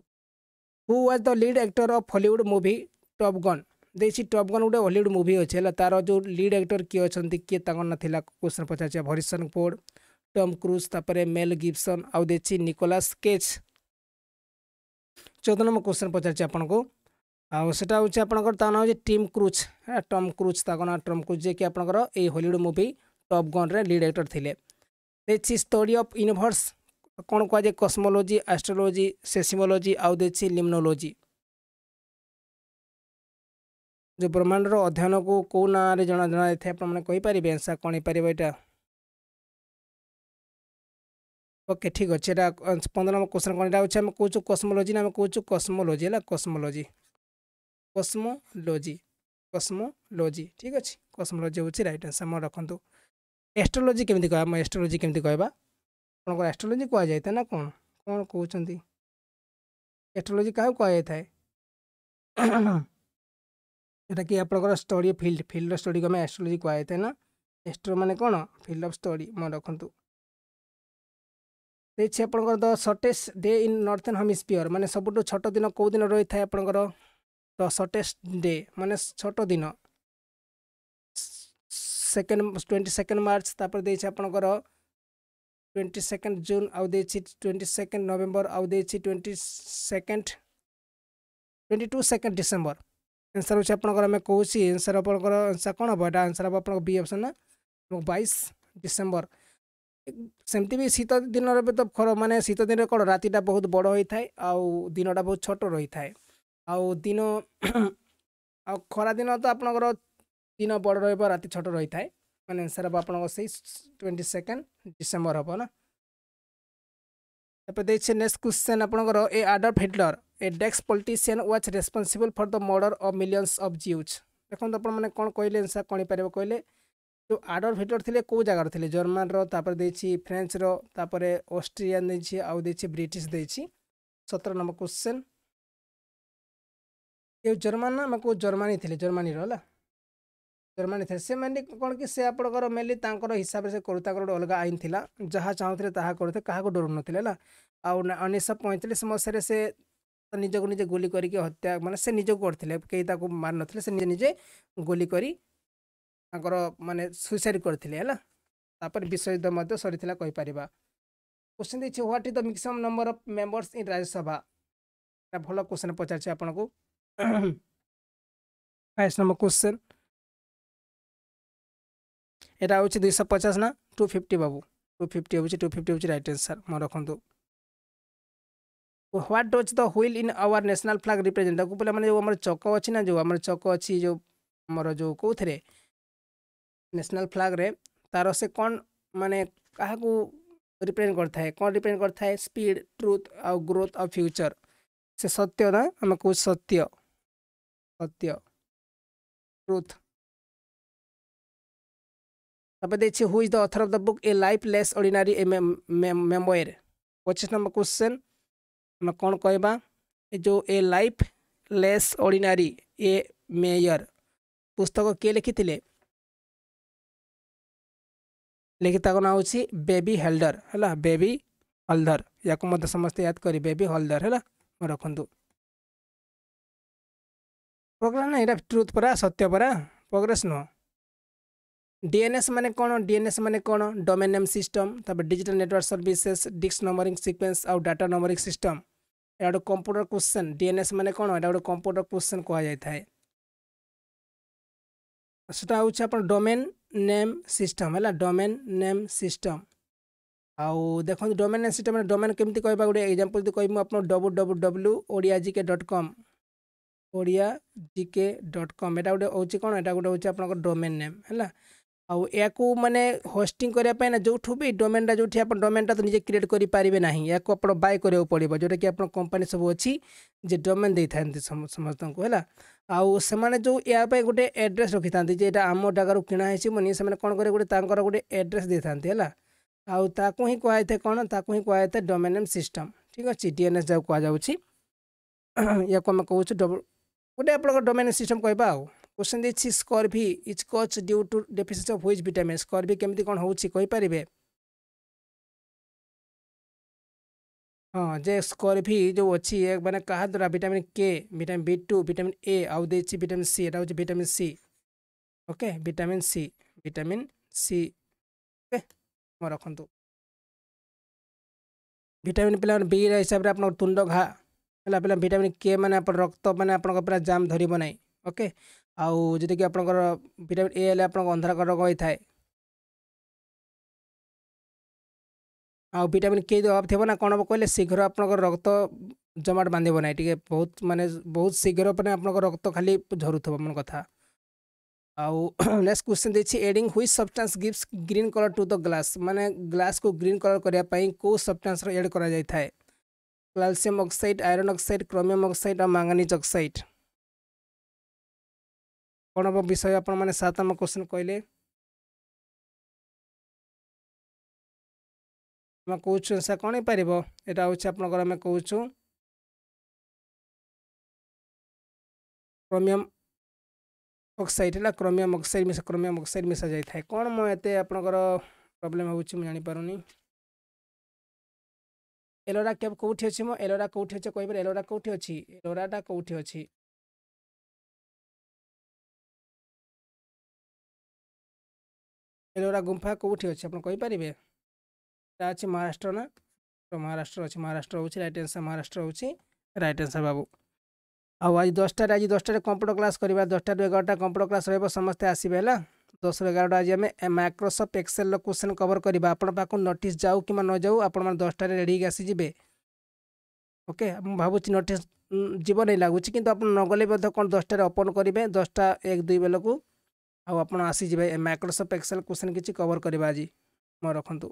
who was the lead actor of Hollywood movie Top Gun ଦେଇଛି ଟପ୍ ଗନ୍ ଗୋଟେ ହଲିଉଡ୍ ମୁଭି ଅଛି ହେଲା ତା'ର ଯେଉଁ ଲିଡ୍ ଆକ୍ଟର୍ କିଏ ଅଛନ୍ତି କିଏ ତାଙ୍କ ନାଁ ଥିଲା କୋଶ୍ଚିନ୍ ପଚାରିଛି ହରିସନ୍ ପୋଡ଼ ଟମ୍ କ୍ରୁଜ୍ ତାପରେ ମେଲ୍ ଗିପ୍ସନ୍ ଆଉ ଦେଇଛି ନିକୋଲାସ୍ କେଚ୍ ଚଉଦ ନମ୍ବର କୋଶ୍ଚିନ୍ ପଚାରିଛି ଆପଣଙ୍କୁ ଆଉ ସେଇଟା ହେଉଛି ଆପଣଙ୍କର ତା ନାଁ ହେଉଛି ଟିମ୍ କ୍ରୁଜ୍ ଟମ୍ କ୍ରୁଜ୍ ତାଙ୍କ ନାଁ ଟମ୍ କ୍ରୁଜ୍ ଯିଏକି ଆପଣଙ୍କର ଏଇ ହଲିଉଡ଼୍ ମୁଭି ଟପ୍ ଗନ୍ରେ ଲିଡ଼୍ ଆକ୍ଟର ଥିଲେ ଦେଇଛି ଷ୍ଟଡି ଅଫ୍ ୟୁନିଭର୍ସ କ'ଣ କୁହାଯାଏ କସ୍ମୋଲୋଜି ଆଷ୍ଟ୍ରୋଲୋଜି ସେସିମୋଲୋଜି ଆଉ ଦେଇଛି ଲିମ୍ନୋଲୋଜି ଯେଉଁ ବ୍ରହ୍ମାଣ୍ଡର ଅଧ୍ୟୟନକୁ କେଉଁ ନାଁରେ ଜଣା ଜଣା ଯାଇଥାଏ ଆପଣମାନେ କହିପାରିବେ ଏନ୍ସା କ'ଣ ହେଇପାରିବ ଏଇଟା ଓକେ ଠିକ୍ ଅଛି ଏଇଟା ପନ୍ଦର ନମ୍ବର କ୍ୱେଶ୍ଚନ୍ କ'ଣ ଏଇଟା ହେଉଛି ଆମେ କହୁଛୁ କସ୍ମୋଲୋଜି ନା ଆମେ କହୁଛୁ କସ୍ମୋଲୋଜି ହେଲା କସ୍ମୋଲୋଜି କସ୍ମୋଲୋଜି କସ୍ମୋଲୋଜି ଠିକ୍ ଅଛି କସ୍ମୋଲୋଜି ହେଉଛି ରାଇଟ୍ ଆନ୍ସର୍ ମନେ ରଖନ୍ତୁ ଏଷ୍ଟ୍ରୋଲୋଜି କେମିତି କହିବା ଆମ ଏଷ୍ଟ୍ରୋଲୋଜି କେମିତି କହିବା ଆପଣଙ୍କର ଏଷ୍ଟ୍ରୋଲୋଜି କୁହାଯାଇଥାଏ ନା କ'ଣ କ'ଣ କହୁଛନ୍ତି ଏଷ୍ଟ୍ରୋଲୋଜି କାହାକୁ କୁହାଯାଇଥାଏ ଏଇଟା କି ଆପଣଙ୍କର ଷ୍ଟଡି ଫିଲ୍ଡ ଫିଲ୍ଡର ଷ୍ଟଡିକୁ ଆମେ ଏଷ୍ଟ୍ରୋଲୋଜି କୁହାଯାଇଥାଏ ନା ଏଷ୍ଟ୍ରୋ ମାନେ କ'ଣ ଫିଲ୍ଡ ଅଫ୍ ଷ୍ଟଡି ମନେ ରଖନ୍ତୁ ଦେଇଛି ଆପଣଙ୍କର ଦ ସର୍ଟେଷ୍ଟ ଡେ ଇନ୍ ନର୍ଥର୍ଣ୍ଣ ହେମିସ୍ପିୟର ମାନେ ସବୁଠୁ ଛୋଟ ଦିନ କେଉଁ ଦିନ ରହିଥାଏ ଆପଣଙ୍କର ଦ ସର୍ଟେଷ୍ଟ ଡେ ମାନେ ଛୋଟ ଦିନ ସେକେଣ୍ଡ ଟ୍ୱେଣ୍ଟି ସେକେଣ୍ଡ ମାର୍ଚ୍ଚ ତାପରେ ଦେଇଛି ଆପଣଙ୍କର ଟ୍ୱେଣ୍ଟି ସେକେଣ୍ଡ ଜୁନ୍ ଆଉ ଦେଇଛି ଟ୍ୱେଣ୍ଟି ସେକେଣ୍ଡ ନଭେମ୍ବର ଆଉ ଦେଇଛି twenty second twenty two second December answer ହେଉଛି ଆପଣଙ୍କର ଆମେ କହୁଛି ଆନ୍ସର୍ ଆପଣଙ୍କର ଆନ୍ସର୍ କ'ଣ ହେବ ଏଇଟା ଆନ୍ସର୍ ହେବ ଆପଣଙ୍କ ବି ଅପସନ୍ ନା ବାଇଶ ଡିସେମ୍ବର ସେମିତି ବି ଶୀତ ଦିନରେ ବି ତ ଖରା ମାନେ ଶୀତ ଦିନରେ କ'ଣ ରାତିଟା ବହୁତ ବଡ଼ ହୋଇଥାଏ ଆଉ ଦିନଟା ବହୁତ ଛୋଟ ରହିଥାଏ ଆଉ ଦିନ ଆଉ ଖରାଦିନ ତ ଆପଣଙ୍କର ଦିନ ବଡ଼ ରହିବ ରାତି ଛୋଟ ରହିଥାଏ ମାନେ ଆନ୍ସର୍ ହେବ ଆପଣଙ୍କ ସେଇ ଟ୍ୱେଣ୍ଟି ସେକେଣ୍ଡ ଡିସେମ୍ବର ହେବ ନା ତାପରେ ଦେଇଛି ନେକ୍ସଟ କ୍ୱେଶ୍ଚନ୍ ଆପଣଙ୍କର Adolf Hitler a dash politician was responsible for the murder of millions of Jews ଦେଖନ୍ତୁ ଆପଣମାନେ କ'ଣ କହିଲେ ଆନ୍ସର୍ କହିପାରିବ କହିଲେ ତୁ ଆଡ଼ର୍ ଭିଟର ଥିଲେ କେଉଁ ଜାଗାରେ ଥିଲେ ଜର୍ମାନର ତାପରେ ଦେଇଛି ଫ୍ରେଞ୍ଚର ତାପରେ ଅଷ୍ଟ୍ରିଆନ ଦେଇଛି ଆଉ ଦେଇଛି ବ୍ରିଟିଶ ଦେଇଛି ସତର ନମ୍ବର କ୍ୱେଶ୍ଚନ୍ ଏଉ ଜର୍ମାନ ଆମକୁ ଜର୍ମାନୀ ଥିଲେ ଜର୍ମାନୀର ହେଲା ଜର୍ମାନୀ ଥିଲେ ସେମାନେ କ'ଣ କି ସେ ଆପଣଙ୍କର ମେନଲି ତାଙ୍କର ହିସାବରେ ସେ କରୁ ତାଙ୍କର ଗୋଟେ ଅଲଗା ଆଇନ ଥିଲା ଯାହା ଚାହୁଁଥିଲେ ତାହା କରୁଥିଲେ କାହାକୁ ଡରୁନଥିଲେ ହେଲା ଆଉ ଉଣେଇଶହ ପଇଁଚାଳିଶ ମସିହାରେ ସେ ନିଜକୁ ନିଜେ ଗୁଲି କରିକି ହତ୍ୟା ମାନେ ସେ ନିଜକୁ କରିଥିଲେ କେହି ତାକୁ ମାରିନଥିଲେ ସେ ନିଜେ ନିଜେ ଗୁଲି ତାଙ୍କର ମାନେ ସୁଇସାଇଡ଼ କରିଥିଲେ ହେଲା ତାପରେ ବିଶ୍ୱଯୁଦ୍ଧ ମଧ୍ୟ ସରିଥିଲା କହିପାରିବା କୋଶ୍ଚିନ୍ ଦେଇଛି what is the maximum number of members in Rajya Sabha ଏଇଟା ଭଲ କୋଶ୍ଚିନ୍ ପଚାରିଛି ଆପଣଙ୍କୁ ଫାଇଷ୍ଟ ନମ୍ବର କୋଶ୍ଚିନ୍ ଏଇଟା ହେଉଛି ଦୁଇଶହ ପଚାଶ ନା ଟୁ ଫିଫ୍ଟି ବାବୁ ଟୁ ଫିଫ୍ଟି ହେଉଛି ଟୁ ଫିଫ୍ଟି ହେଉଛି ରାଇଟ୍ ଆନ୍ସର୍ ମନେ ରଖନ୍ତୁ what does the wheel in our national flag represent ତାକୁ ପିଲାମାନେ ଯେଉଁ ଆମର ଚକ ଅଛି ନା ଯେଉଁ ଆମର ଚକ ଅଛି ଯେଉଁ ଆମର ଯେଉଁ କେଉଁଥିରେ नेशनल फ्लाग रे तार से कौन माने क्या रिप्रेजेंट कर कौन रिप्रेजेंट कर स्पीड ट्रुथ आउ ग्रोथ आउ फ्यूचर से सत्य ना आम कह सत्य सत्य ट्रुथ तपे देखिए हुई the author of the book a life less ordinary memoir पचिश नंबर क्वेश्चन आम कौन कहवा जो a life less ordinary a memoir पुस्तक किए लिखी लेकिन ताको ना बेबी हेल्डर है बेबी हल्दर या को मध्य समस्त याद करी बेबी हल्दर हला रखंतु प्रोग्राम ना एटा ट्रुथ परा सत्य परा प्रोग्रेस नुह डीएनएस मैंने कौन डीएनएस माने कौन डोमेन नेम सिस्टम तब digital network services disk numbering sequence आउ डाटा नंबरिंग सिस्टम এটা গোটে কম্পুটর কোশ্চেন ডিএনএস মানে কোণ এটা গোটে কম্পুটর কোশ্চেন কুহযাই থাকে সেটা হচ্ছে আপনার ডোমেন नेम सिस्टम है डोमेन नेम सिस्टम ଆଉ ଦେଖନ୍ତୁ ଡୋମେନ୍ ନେମ୍ ସିଷ୍ଟମ୍ ଡୋମେନ୍ କେମିତି କହିବା ଗୋଟେ ଏକ୍ଜାମ୍ପଲ୍ ଯଦି କହିବି ମୁଁ ଆପଣ W W W Odia GK dot com Odia GK dot com ଏଇଟା ଗୋଟେ ହେଉଛି କ'ଣ ଏଇଟା ଗୋଟେ ହେଉଛି ଆପଣଙ୍କର ଡୋମେନ୍ ନେମ୍ ହେଲା ଆଉ ଏହାକୁ ମାନେ ହୋଷ୍ଟିଂ କରିବା ପାଇଁ ନା ଯେଉଁଠୁ ବି ଡୋମେନ୍ଟା ଯେଉଁଠି ଆପଣ ଡୋମେନ୍ଟା ତ ନିଜେ କ୍ରିଏଟ୍ କରିପାରିବେ ନାହିଁ ଏହାକୁ ଆପଣ ବାଏ କରିବାକୁ ପଡ଼ିବ ଯେଉଁଟାକି ଆପଣ କମ୍ପାନୀ ସବୁ ଅଛି ଯେ ଡୋମେନ୍ ଦେଇଥାନ୍ତି ସମସ୍ତଙ୍କୁ ହେଲା ଆଉ ସେମାନେ ଯେଉଁ ୟା ପାଇଁ ଗୋଟେ ଆଡ୍ରେସ୍ ରଖିଥାନ୍ତି ଯେ ଏଇଟା ଆମ ଜାଗାରୁ କିଣା ହେଇଛି ବୋଲି ସେମାନେ କ'ଣ କରିବେ ଗୋଟେ ତାଙ୍କର ଗୋଟେ ଆଡ୍ରେସ୍ ଦେଇଥାନ୍ତି ହେଲା ଆଉ ତାକୁ ହିଁ କୁହାଯାଇଥାଏ କ'ଣ ତାକୁ ହିଁ କୁହାଯାଇଥାଏ ଡୋମେନ୍ ନେମ୍ ସିଷ୍ଟମ୍ ଠିକ୍ ଅଛି ଡିଏନ୍ଏସ୍ ଯାହାକୁ କୁହାଯାଉଛି ୟାକୁ ଆମେ କହୁଛୁ ଗୋଟେ ଆପଣଙ୍କ ଡୋମେନ୍ ସିଷ୍ଟମ୍ କହିବା ଆଉ question disease scurvy is caused due to deficiency of which vitamin scurvy केमी कौन हो पारे हाँ जे स्कोरफी जो अच्छी एक मैंने कहा द्वारा vitamin K vitamin B two vitamin A आउ दे विटामिन सी एटा हूँ vitamin C okay vitamin C vitamin C okay मैं रखु ভিটামিন পেলে বি হিসাবে আপনার তুণ্ড ঘা হল পেলে ভিটামিন কে মানে আপনার রক্ত মানে আপনার পুরা জাম ধরব না ওকে আউ যদি কি আপনার ভিটামিন এ হলে আপনার অন্ধকার রোগ হয়ে থাকে ଆଉ ଭିଟାମିନ୍ କେ ଯଦି ଅଭାବ ଥିବ ନା କ'ଣ ହେବ କହିଲେ ଶୀଘ୍ର ଆପଣଙ୍କର ରକ୍ତ ଜମାଟ ବାନ୍ଧିବ ନାହିଁ ଟିକେ ବହୁତ ମାନେ ବହୁତ ଶୀଘ୍ର ମାନେ ଆପଣଙ୍କ ରକ୍ତ ଖାଲି ଝରୁଥିବ ମୋ କଥା ଆଉ ନେକ୍ସଟ କ୍ୱେଶ୍ଚନ୍ ଦେଇଛି adding which substance gives green colour to the glass ମାନେ ଗ୍ଲାସ୍କୁ ଗ୍ରୀନ୍ କଲର୍ କରିବା ପାଇଁ କେଉଁ ସବଷ୍ଟାନ୍ସର ଏଡ଼୍ କରାଯାଇଥାଏ calcium oxide iron oxide chromium oxide ଆଉ ମାଙ୍ଗାନିଜ୍ ଅକ୍ସାଇଡ୍ କ'ଣ ହେବ ବିଷୟ ଆପଣମାନେ ସାତ ନମ୍ବର କ୍ୱେଶ୍ଚନ୍ କହିଲେ ଆମେ କହୁଛୁ ସେ କ'ଣ ହେଇପାରିବ ଏଇଟା ହେଉଛି ଆପଣଙ୍କର ଆମେ କହୁଛୁ କ୍ରୋମିୟମ୍ ଅକ୍ସାଇଡ଼୍ ହେଲା କ୍ରୋମିୟମ୍ ଅକ୍ସାଇଡ଼ ମିଶା କ୍ରୋମିୟମ୍ ଅକ୍ସାଇଡ଼୍ ମିଶା ଯାଇଥାଏ କ'ଣ ମୁଁ ଏତେ ଆପଣଙ୍କର ପ୍ରୋବ୍ଲେମ୍ ହେଉଛି ମୁଁ ଜାଣିପାରୁନି ଏଲୋରା କେବେ କେଉଁଠି ଅଛି ମୁଁ ଏଲୋରା କେଉଁଠି ଅଛି କହିପାରେ ଏଲୋରା କେଉଁଠି ଅଛି ଏଲୋରାଟା କେଉଁଠି ଅଛି ଏଲୋରା ଗୁମ୍ଫା କେଉଁଠି ଅଛି ଆପଣ କହିପାରିବେ ଏଇଟା ଅଛି ମହାରାଷ୍ଟ୍ର ନା ତ ମହାରାଷ୍ଟ୍ର ଅଛି ମହାରାଷ୍ଟ୍ର ହେଉଛି ରାଇଟ୍ ଆନ୍ସର୍ ମହାରାଷ୍ଟ୍ର ହେଉଛି ରାଇଟ୍ ଆନ୍ସର୍ ବାବୁ ଆଉ ଆଜି ଦଶଟାରେ ଆଜି ଦଶଟାରେ କମ୍ପ୍ୟୁଟର କ୍ଲାସ୍ କରିବା ଦଶଟାରୁ ଏଗାରଟା କମ୍ପ୍ୟୁଟର କ୍ଲାସ୍ ରହିବ ସମସ୍ତେ ଆସିବେ ହେଲା ଦଶରୁ ଏଗାରଟା ଆଜି ଆମେ ମାଇକ୍ରୋସଫ୍ଟ ଏକ୍ସେଲର କୋଶ୍ଚିନ୍ କଭର କରିବା ଆପଣଙ୍କ ପାଖକୁ ନୋଟିସ୍ ଯାଉ କିମ୍ବା ନ ଯାଉ ଆପଣମାନେ ଦଶଟାରେ ରେଡ଼ି ହେଇକି ଆସିଯିବେ ଓକେ ମୁଁ ଭାବୁଛି ନୋଟିସ୍ ଯିବ ନାହିଁ ଲାଗୁଛି କିନ୍ତୁ ଆପଣ ନଗଲେ ମଧ୍ୟ କ'ଣ ଦଶଟାରେ ଓପନ୍ କରିବେ ଦଶଟା ଏକ ଦୁଇ ବେଳକୁ ଆଉ ଆପଣ ଆସିଯିବେ ମାଇକ୍ରୋସଫ୍ଟ ଏକ୍ସେଲ କୋଶ୍ଚିନ୍ କିଛି କଭର କରିବା ଆଜି ମୁଁ ରଖନ୍ତୁ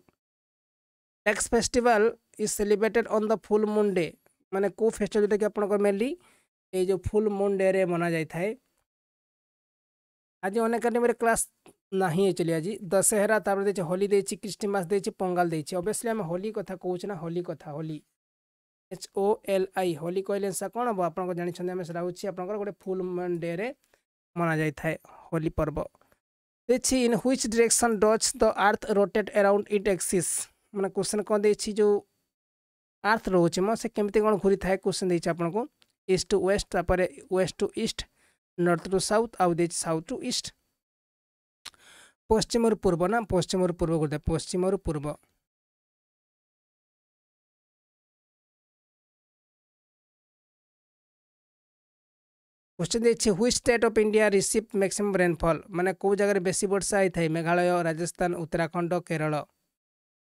ট্যাক্স festival is celebrated on the full moon day ମାନେ କେଉଁ ଫେଷ୍ଟିଭାଲ ଯେଉଁଟାକି ଆପଣଙ୍କର ମେନଲି ଏଇ ଯେଉଁ ଫୁଲ୍ ମୁନ୍ ଡେରେ ମନାଯାଇଥାଏ ଆଜି ଅନେକ ଆକାଡେମୀରେ କ୍ଲାସ୍ ନାହିଁ ଆକ୍ଚୁଆଲି ଆଜି ଦଶହରା ତାପରେ ଦେଇଛି ହୋଲି ଦେଇଛି କ୍ରିଷ୍ଟମାସ୍ ଦେଇଛି ପଙ୍ଗାଲ ଦେଇଛି ଅବଭିୟସ୍ଲି ଆମେ ହୋଲି କଥା କହୁଛୁ ନା ହୋଲି କଥା Holi H O L I Holi କହିଲେ ସେଟା କ'ଣ ହେବ ଆପଣଙ୍କ ଜାଣିଛନ୍ତି ଆମେ ସେଟା ହେଉଛି ଆପଣଙ୍କର ଗୋଟେ ଫୁଲ୍ ମୁନ୍ ଡେରେ ମନାଯାଇଥାଏ ହୋଲି ପର୍ବ ଦେଇଛି in which direction does the earth rotate around it axis ମାନେ କୋଶ୍ଚିନ୍ କ'ଣ ଦେଇଛି ଯେଉଁ ଆର୍ଥ ରହୁଛି ମ ସେ କେମିତି କ'ଣ ଘୁରିଥାଏ କୋଶ୍ଚିନ୍ ଦେଇଛି ଆପଣଙ୍କୁ ଇଷ୍ଟ ଟୁ ୱେଷ୍ଟ ତାପରେ west to east north to south ଆଉ ଦେଇଛି ସାଉଥ୍ ଟୁ ଇଷ୍ଟ ପଶ୍ଚିମରୁ ପୂର୍ବ ନା ପଶ୍ଚିମରୁ ପୂର୍ବ କରିଥାଏ ପଶ୍ଚିମରୁ ପୂର୍ବ କୋଶ୍ଚିନ୍ ଦେଇଛି which state of India receive maximum rainfall ମାନେ କେଉଁ ଜାଗାରେ ବେଶୀ ବର୍ଷା ହୋଇଥାଏ Meghalaya Rajasthan Uttarakhand Kerala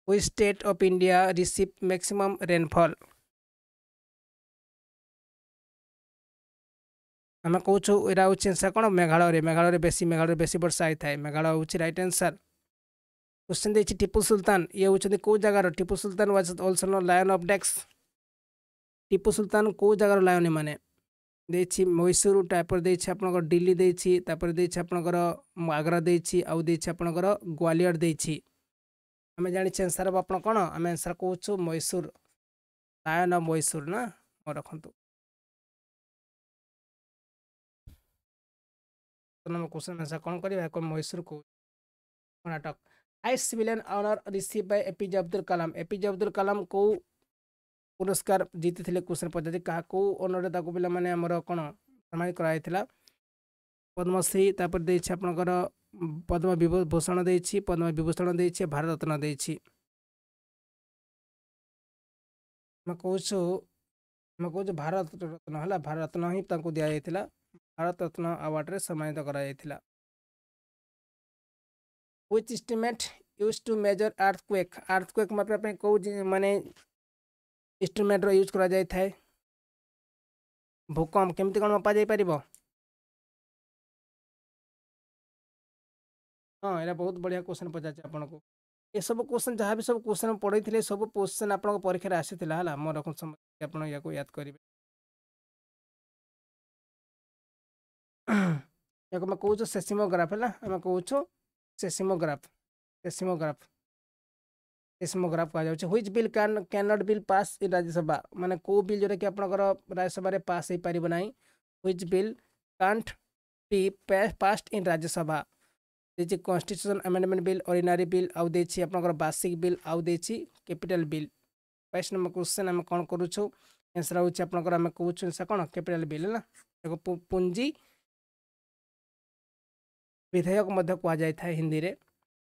which state of India received maximum rainfall? ଆମେ କହୁଛୁ ଏଇଟା ହେଉଛି ଆନ୍ସର୍ କ'ଣ ମେଘାଳୟରେ ମେଘାଳୟରେ ବେଶୀ ମେଘାଳୟରେ ବେଶୀ ବର୍ଷା ହେଇଥାଏ ମେଘାଳୟ ହେଉଛି ରାଇଟ୍ ଆନ୍ସର୍ क्वेश्चन देखिए टीपू सुल्तान ये हूँ कौ जगार Tipu Sultan was also known lion of dash Tipu Sultan कौ जगार लायन मैंने देखिए मैसूर टापर देखिए आप दिल्ली देखिए तापर देखिए आप आग्रा देखिए आउ देखिए आप ग्वालियर देखिए ଆମେ ଜାଣିଛେ ଆନ୍ସର୍ ହେବ ଆପଣ କ'ଣ ଆମେ ଆନ୍ସର୍ କହୁଛୁ ମୈସୁର ଲାୟନ ମୈସୁର ନା ମୋର ରଖନ୍ତୁ ନମ୍ବର କ୍ୱେଶ୍ଚନ୍ ଆନ୍ସର୍ କ'ଣ କରିବା ଏକ ମୈସୁର କହୁଛୁ Karnataka highest civilian honour receive by APJ Abdul Kalam APJ Abdul Kalam କେଉଁ ପୁରସ୍କାର ଜିତିଥିଲେ କ୍ୱେଶ୍ଚନ୍ ପଚାରିଛି କାହା କେଉଁ ଅନରରେ ତାକୁ ପିଲାମାନେ ଆମର କ'ଣ ସମ୍ମାନିତ କରାଯାଇଥିଲା ପଦ୍ମଶ୍ରୀ ତାପରେ ଦେଇଛି ଆପଣଙ୍କର ପଦ୍ମ ପଦ୍ମବିଭୂଷଣ ଦେଇଛି ପଦ୍ମ ବିଭୂଷଣ ଦେଇଛି ଭାରତରତ୍ନ ଦେଇଛି ଆମେ କହୁଛୁ ଆମେ କହୁଛୁ ଭାରତ ରତ୍ନ ହେଲା ଭାରତ ରତ୍ନ ହିଁ ତାଙ୍କୁ ଦିଆଯାଇଥିଲା ଭାରତ ରତ୍ନ ଆୱାର୍ଡ଼ରେ ସମ୍ମାନିତ କରାଯାଇଥିଲା which instrument use to measure earthquake earthquake ମାପିବା ପାଇଁ କେଉଁ ମାନେ ଇନଷ୍ଟ୍ରୁମେଣ୍ଟର ୟୁଜ୍ କରାଯାଇଥାଏ ଭୂକମ୍ପ କେମିତି କ'ଣ ମପା ଯାଇପାରିବ हाँ ये बहुत बढ़िया क्वेश्चन पचारे आप सब क्वेश्चन जहाँ भी सब क्वेश्चन पढ़े थे सब क्वेश्चन आप परीक्षा आसी मैं समय आप याद करेंगे या कौ सेसीमोग्राफ है कौच सेमोग्राफ सेसीमोग्राफ सेसीमोग्राफ कहु which bill can can not bill pass in Rajya Sabha मैंने कौ बिल जो कि आप राज्यसभा पास हो पारना which bill can't be pass in Rajya Sabha ଦେଇଛି constitution amendment bill ordinary bill ଆଉ ଦେଇଛି ଆପଣଙ୍କର ବାର୍ଷିକ ବିଲ୍ ଆଉ ଦେଇଛି କ୍ୟାପିଟାଲ୍ ବିଲ୍ ବାଇଶ ନମ୍ବର କ୍ୱେଶ୍ଚନ୍ ଆମେ କ'ଣ କରୁଛୁ ଆନ୍ସର୍ ହେଉଛି ଆପଣଙ୍କର ଆମେ କହୁଛୁ ସେ କ'ଣ କ୍ୟାପିଟାଲ୍ ବିଲ୍ ହେଲା ଏକ ପୁଞ୍ଜି ବିଧାୟକ ମଧ୍ୟ କୁହାଯାଇଥାଏ ହିନ୍ଦୀରେ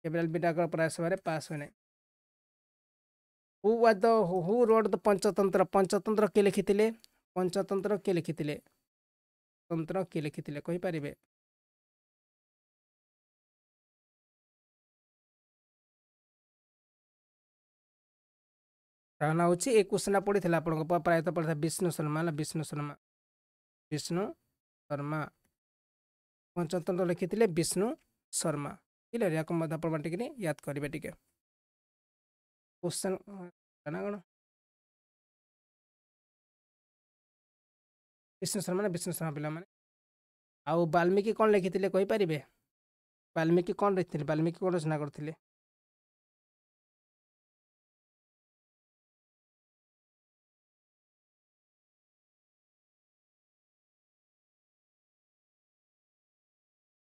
କ୍ୟାପିଟାଲ୍ ବିଲ୍ଟାଙ୍କର ପ୍ରାୟସଭାରେ ପାସ୍ ହୁଏ ନାହିଁ who was the who wrote the Panchatantra Panchatantra କିଏ ଲେଖିଥିଲେ ପଞ୍ଚତନ୍ତ୍ର କିଏ ଲେଖିଥିଲେ ତନ୍ତ୍ର କିଏ ଲେଖିଥିଲେ କହିପାରିବେ ତାହା ନାଁ ହେଉଛି ଏ କୁଷ୍ଣା ପଡ଼ିଥିଲା ଆପଣଙ୍କ ପ୍ରାୟତଃ ପଡ଼ିଥିଲା ବିଷ୍ଣୁ ଶର୍ମା ହେଲା ବିଷ୍ଣୁ ଶର୍ମା ବିଷ୍ଣୁ ଶର୍ମା ପଞ୍ଚତନ୍ତ୍ର ଲେଖିଥିଲେ ବିଷ୍ଣୁ ଶର୍ମା ବୁଝିଲେ ୟାକୁ ମଧ୍ୟ ଆପଣ ଟିକେ ୟାଦ କରିବେ ଟିକେ କୋଶ୍ଚିନ୍ ନା କ'ଣ ବିଷ୍ଣୁ ଶର୍ମା ନା ବିଷ୍ଣୁ ଶର୍ମା ପିଲାମାନେ ଆଉ ବାଲ୍ମୀକି କ'ଣ ଲେଖିଥିଲେ କହିପାରିବେ ବାଲ୍ମୀକି କ'ଣ ଲେଖିଥିଲେ ବାଲ୍ମୀକି କ'ଣ ରଚନା କରିଥିଲେ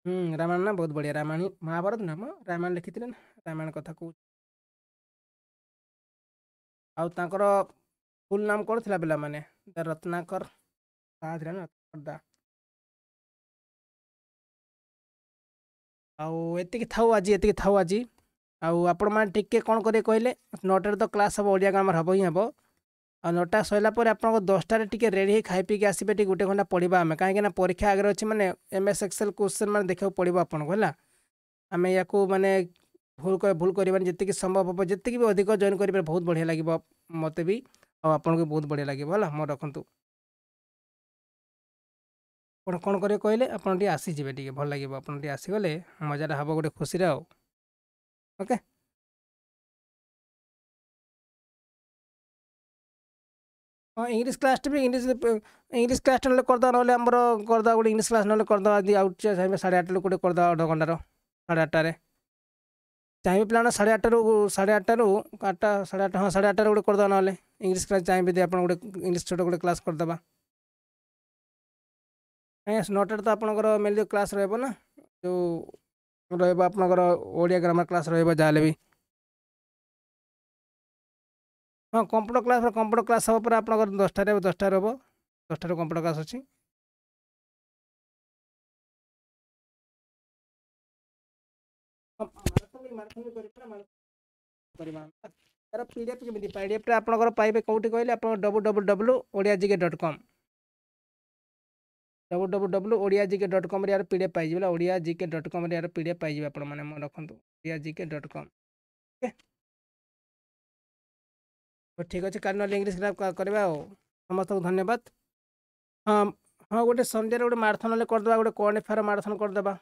ହୁଁ ରାମାୟଣ ନା ବହୁତ ବଢ଼ିଆ ରାମାୟଣ ମହାଭାରତ ନା ମ ରାମାୟଣ ଲେଖିଥିଲେ ନା ରାମାୟଣ କଥା କହୁଛି ଆଉ ତାଙ୍କର ଫୁଲ୍ ନାମ କ'ଣ ଥିଲା ପିଲାମାନେ ରତ୍ନାକର ତାହା ଥିଲା ରତ୍ନାକର ଦା ଆଉ ଏତିକି ଥାଉ ଆଜି ଏତିକି ଥାଉ ଆଜି ଆଉ ଆପଣମାନେ ଟିକେ କ'ଣ କରିବେ କହିଲେ ନଅଟାରେ ତ କ୍ଲାସ୍ ହେବ ଓଡ଼ିଆ ଗ୍ରାମର ହେବ ହିଁ ହେବ ଆଉ ନଅଟା ସରିଲା ପରେ ଆପଣଙ୍କ ଦଶଟାରେ ଟିକେ ରେଡ଼ି ହେଇ ଖାଇ ପିଇକି ଆସିବେ ଟିକେ ଗୋଟେ ଘଣ୍ଟା ପଢ଼ିବା ଆମେ କାହିଁକିନା ପରୀକ୍ଷା ଆଗରେ ଅଛି ମାନେ ଏମ୍ ଏସ୍ ଏକ୍ସେଲ୍ କୋଶ୍ଚେନ୍ ମାନେ ଦେଖିବାକୁ ପଡ଼ିବ ଆପଣଙ୍କୁ ହେଲା ଆମେ ୟାକୁ ମାନେ ଭୁଲ ଭୁଲ କରିବାନି ଯେତିକି ସମ୍ଭବ ହେବ ଯେତିକି ବି ଅଧିକ ଜଏନ୍ କରିପାରିବେ ବହୁତ ବଢ଼ିଆ ଲାଗିବ ମୋତେ ବି ଆଉ ଆପଣଙ୍କୁ ବହୁତ ବଢ଼ିଆ ଲାଗିବ ହେଲା ମୋର ରଖନ୍ତୁ ଆପଣ କ'ଣ କରିବେ କହିଲେ ଆପଣ ଟିକେ ଆସିଯିବେ ଟିକେ ଭଲ ଲାଗିବ ଆପଣ ଟିକେ ଆସିଗଲେ ମଜାଟା ହେବ ଗୋଟେ ଖୁସିରେ ଆଉ ଓକେ ଇଂଲିଶ କ୍ଲାସ୍ଟା ବି ଇଂଲିଶ ଇଂଲିଶ କ୍ଲାସ୍ଟା ନହେଲେ କରିଦେବା ନହେଲେ ଆମର କରିଦେବା ଗୋଟେ ଇଂଲିଶ କ୍ଲାସ୍ ନହେଲେ କରିଦେବା ଯଦି ଆଉ ଚାହିଁବେ ସାଢ଼େ ଆଠରୁ ଗୋଟେ କରିଦେବା ଅଧ ଘଣ୍ଟାର ସାଢ଼େ ଆଠଟାରେ ଚାହିଁବେ ପିଲାମାନେ ସାଢ଼େ ଆଠଟାରୁ ସାଢ଼େ ଆଠଟାରୁ ଆଠଟା ସାଢ଼େ ଆଠଟା ହଁ ସାଢ଼େ ଆଠଟାରୁ ଗୋଟେ କରିଦେବା ନହେଲେ ଇଂଲିଶ କ୍ଲାସ୍ ଚାହିଁବେ ଯଦି ଆପଣ ଗୋଟେ ଇଂଲିଶ ଛୋଟ ଗୋଟେ କ୍ଲାସ୍ କରିଦେବା ଆଜ୍ଞା ନଅଟାରେ ତ ଆପଣଙ୍କର ମେନଲି କ୍ଲାସ୍ ରହିବ ନା ଯେଉଁ ରହିବ ଆପଣଙ୍କର ଓଡ଼ିଆ ଗ୍ରାମାର କ୍ଲାସ୍ ରହିବ ଯାହା ହେଲେ ବି ହଁ କମ୍ପ୍ୟୁଟର କ୍ଲାସ୍ କମ୍ପ୍ୟୁଟର କ୍ଲାସ୍ ହେବ ପରେ ଆପଣଙ୍କର ଦଶଟାରେ ଦଶଟାରେ ହେବ ଦଶଟାରେ କମ୍ପ୍ୟୁଟର କ୍ଲାସ୍ ଅଛି ତାର ପି ଡି ଏଫ୍ କେମିତି ପି ଡି ଏଫ୍ଟା ଆପଣଙ୍କର ପାଇବେ କେଉଁଠି କହିଲେ ଆପଣ W W W Odia GK dot com W W W Odia GK dot କମ୍ରେ ଏହାର ପି ଡି ଏଫ୍ ପାଇଯିବେ ଓଡ଼ିଆ ଜିକେ ଡଟ୍ କମ୍ରେ ଏହାର ପି ଡି ଏଫ୍ ପାଇଯିବେ ଆପଣମାନେ ମନେ ରଖନ୍ତୁ Odia GK dot com okay ହଉ ଠିକ୍ ଅଛି କାଲି ନହେଲେ ଇଂଲିଶ ଗ୍ରାଫ୍ କରିବା ଆଉ ସମସ୍ତଙ୍କୁ ଧନ୍ୟବାଦ ହଁ ହଁ ଗୋଟେ ସନ୍ଧ୍ୟାରେ ଗୋଟେ ମାରାଥନ୍ ନହେଲେ କରିଦେବା ଗୋଟେ କଣ ଏଫ୍ଆଇଆର୍ ମାରାଥନ୍ କରିଦେବା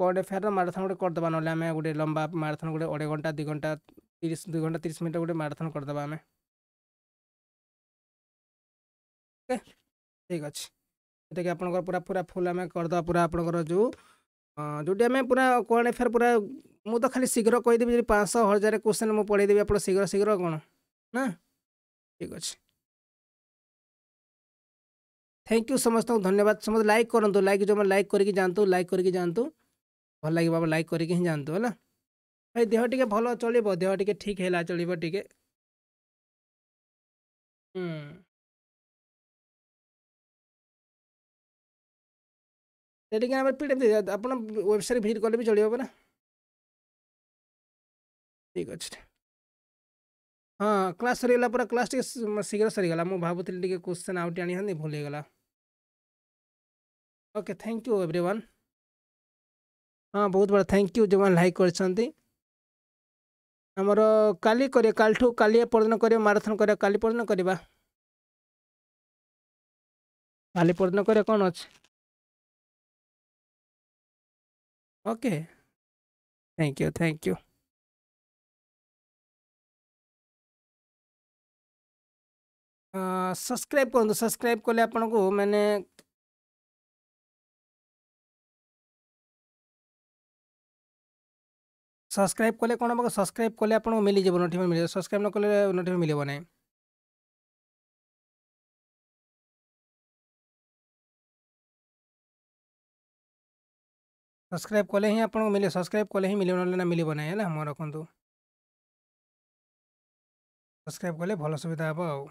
କଣ ଏଫ୍ଆଇଆର୍ର ମାରାଥନ୍ ଗୋଟେ କରିଦେବା ନହେଲେ ଆମେ ଗୋଟେ ଲମ୍ବା ମାରାଥନ୍ ଗୋଟେ ଅଢ଼େଇ ଘଣ୍ଟା ଦୁଇ ଘଣ୍ଟା ତିରିଶ ଦୁଇ ଘଣ୍ଟା ତିରିଶ ମିନିଟ୍ ଗୋଟେ ମାରାଥନ୍ କରିଦେବା ଆମେ ଓକେ ଠିକ୍ ଅଛି ଯେଉଁଟାକି ଆପଣଙ୍କର ପୁରା ପୁରା ଫୁଲ୍ ଆମେ କରିଦେବା ପୁରା ଆପଣଙ୍କର ଯେଉଁ ଯେଉଁଠି ଆମେ ପୁରା କଣ ଏଫ୍ଆଇଆର୍ ପୁରା ମୁଁ ତ ଖାଲି ଶୀଘ୍ର କହିଦେବି ଯଦି ପାଞ୍ଚଶହ ହଜାରେ କୋଶ୍ଚିନ୍ ମୁଁ ପଢ଼େଇଦେବି ଆପଣ ଶୀଘ୍ର ଶୀଘ୍ର କ'ଣ ନା ଠିକ୍ ଅଛି थैंक यू समस्त धन्यवाद समस्त लाइक करूँ लाइक जो मैं लाइक करके जातु लाइक करके जातु भल लगे बाबा लाइक करके ही जातु है भाई देह टे भल चल देह टे ठीक है चलो टे ସେଠିକି ଆମର ପି ଡି ଆପଣ ୱେବସାଇଟ୍ ଭିଜିଟ୍ କଲେ ବି ଚଳିବ ହଁ କ୍ଲାସ୍ ସରିଗଲା ପୁରା କ୍ଲାସ୍ ଟିକେ ଶୀଘ୍ର ସରିଗଲା ମୁଁ ଭାବୁଥିଲି ଟିକେ କୋଶ୍ଚିନ୍ ଆଉଟି ଆଣିଥାନ୍ତି ଭୁଲ ହେଇଗଲା ଓକେ ଥ୍ୟାଙ୍କ ୟୁ ଏଭ୍ରିୱାନ୍ ହଁ ବହୁତ ବଡ଼ ଥ୍ୟାଙ୍କ ୟୁ ଯେଉଁମାନେ ଲାଇକ୍ କରିଛନ୍ତି ଆମର କାଲି କରିବା କାଲିଠୁ କାଲି ଏପର୍ଦିନ କରିବା ମାରାଥନ୍ କରିବା କାଲି ପରଦିନ କରିବା କାଲି ପରଦିନ କରିବା କ'ଣ ଅଛି okay thank you thank you subscribe କରନ୍ତୁ ସବସ୍କ୍ରାଇବ୍ କଲେ ଆପଣଙ୍କୁ ମାନେ ସବସ୍କ୍ରାଇବ୍ କଲେ କ'ଣ ହେବ ସବସ୍କ୍ରାଇବ୍ କଲେ ଆପଣଙ୍କୁ ମିଳିଯିବ ନୋଟିଫିକେସନ୍ ମିଳିଯିବ ସବସ୍କ୍ରାଇବ୍ ନକଲେ ନୋଟିଫିକେସନ୍ ମିଳିବ ନାହିଁ सब्सक्राइब कले ही आपको मिले सब्सक्राइब कले ही मिले ना मिल ना है मोर रखु सब्सक्राइब कले भल सुविधा हे आउ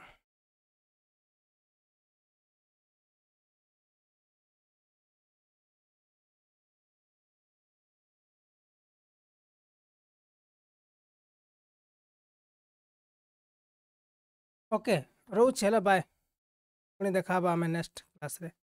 ओके रोचे बाय पुणी देखा आम नेक्स्ट क्लास रे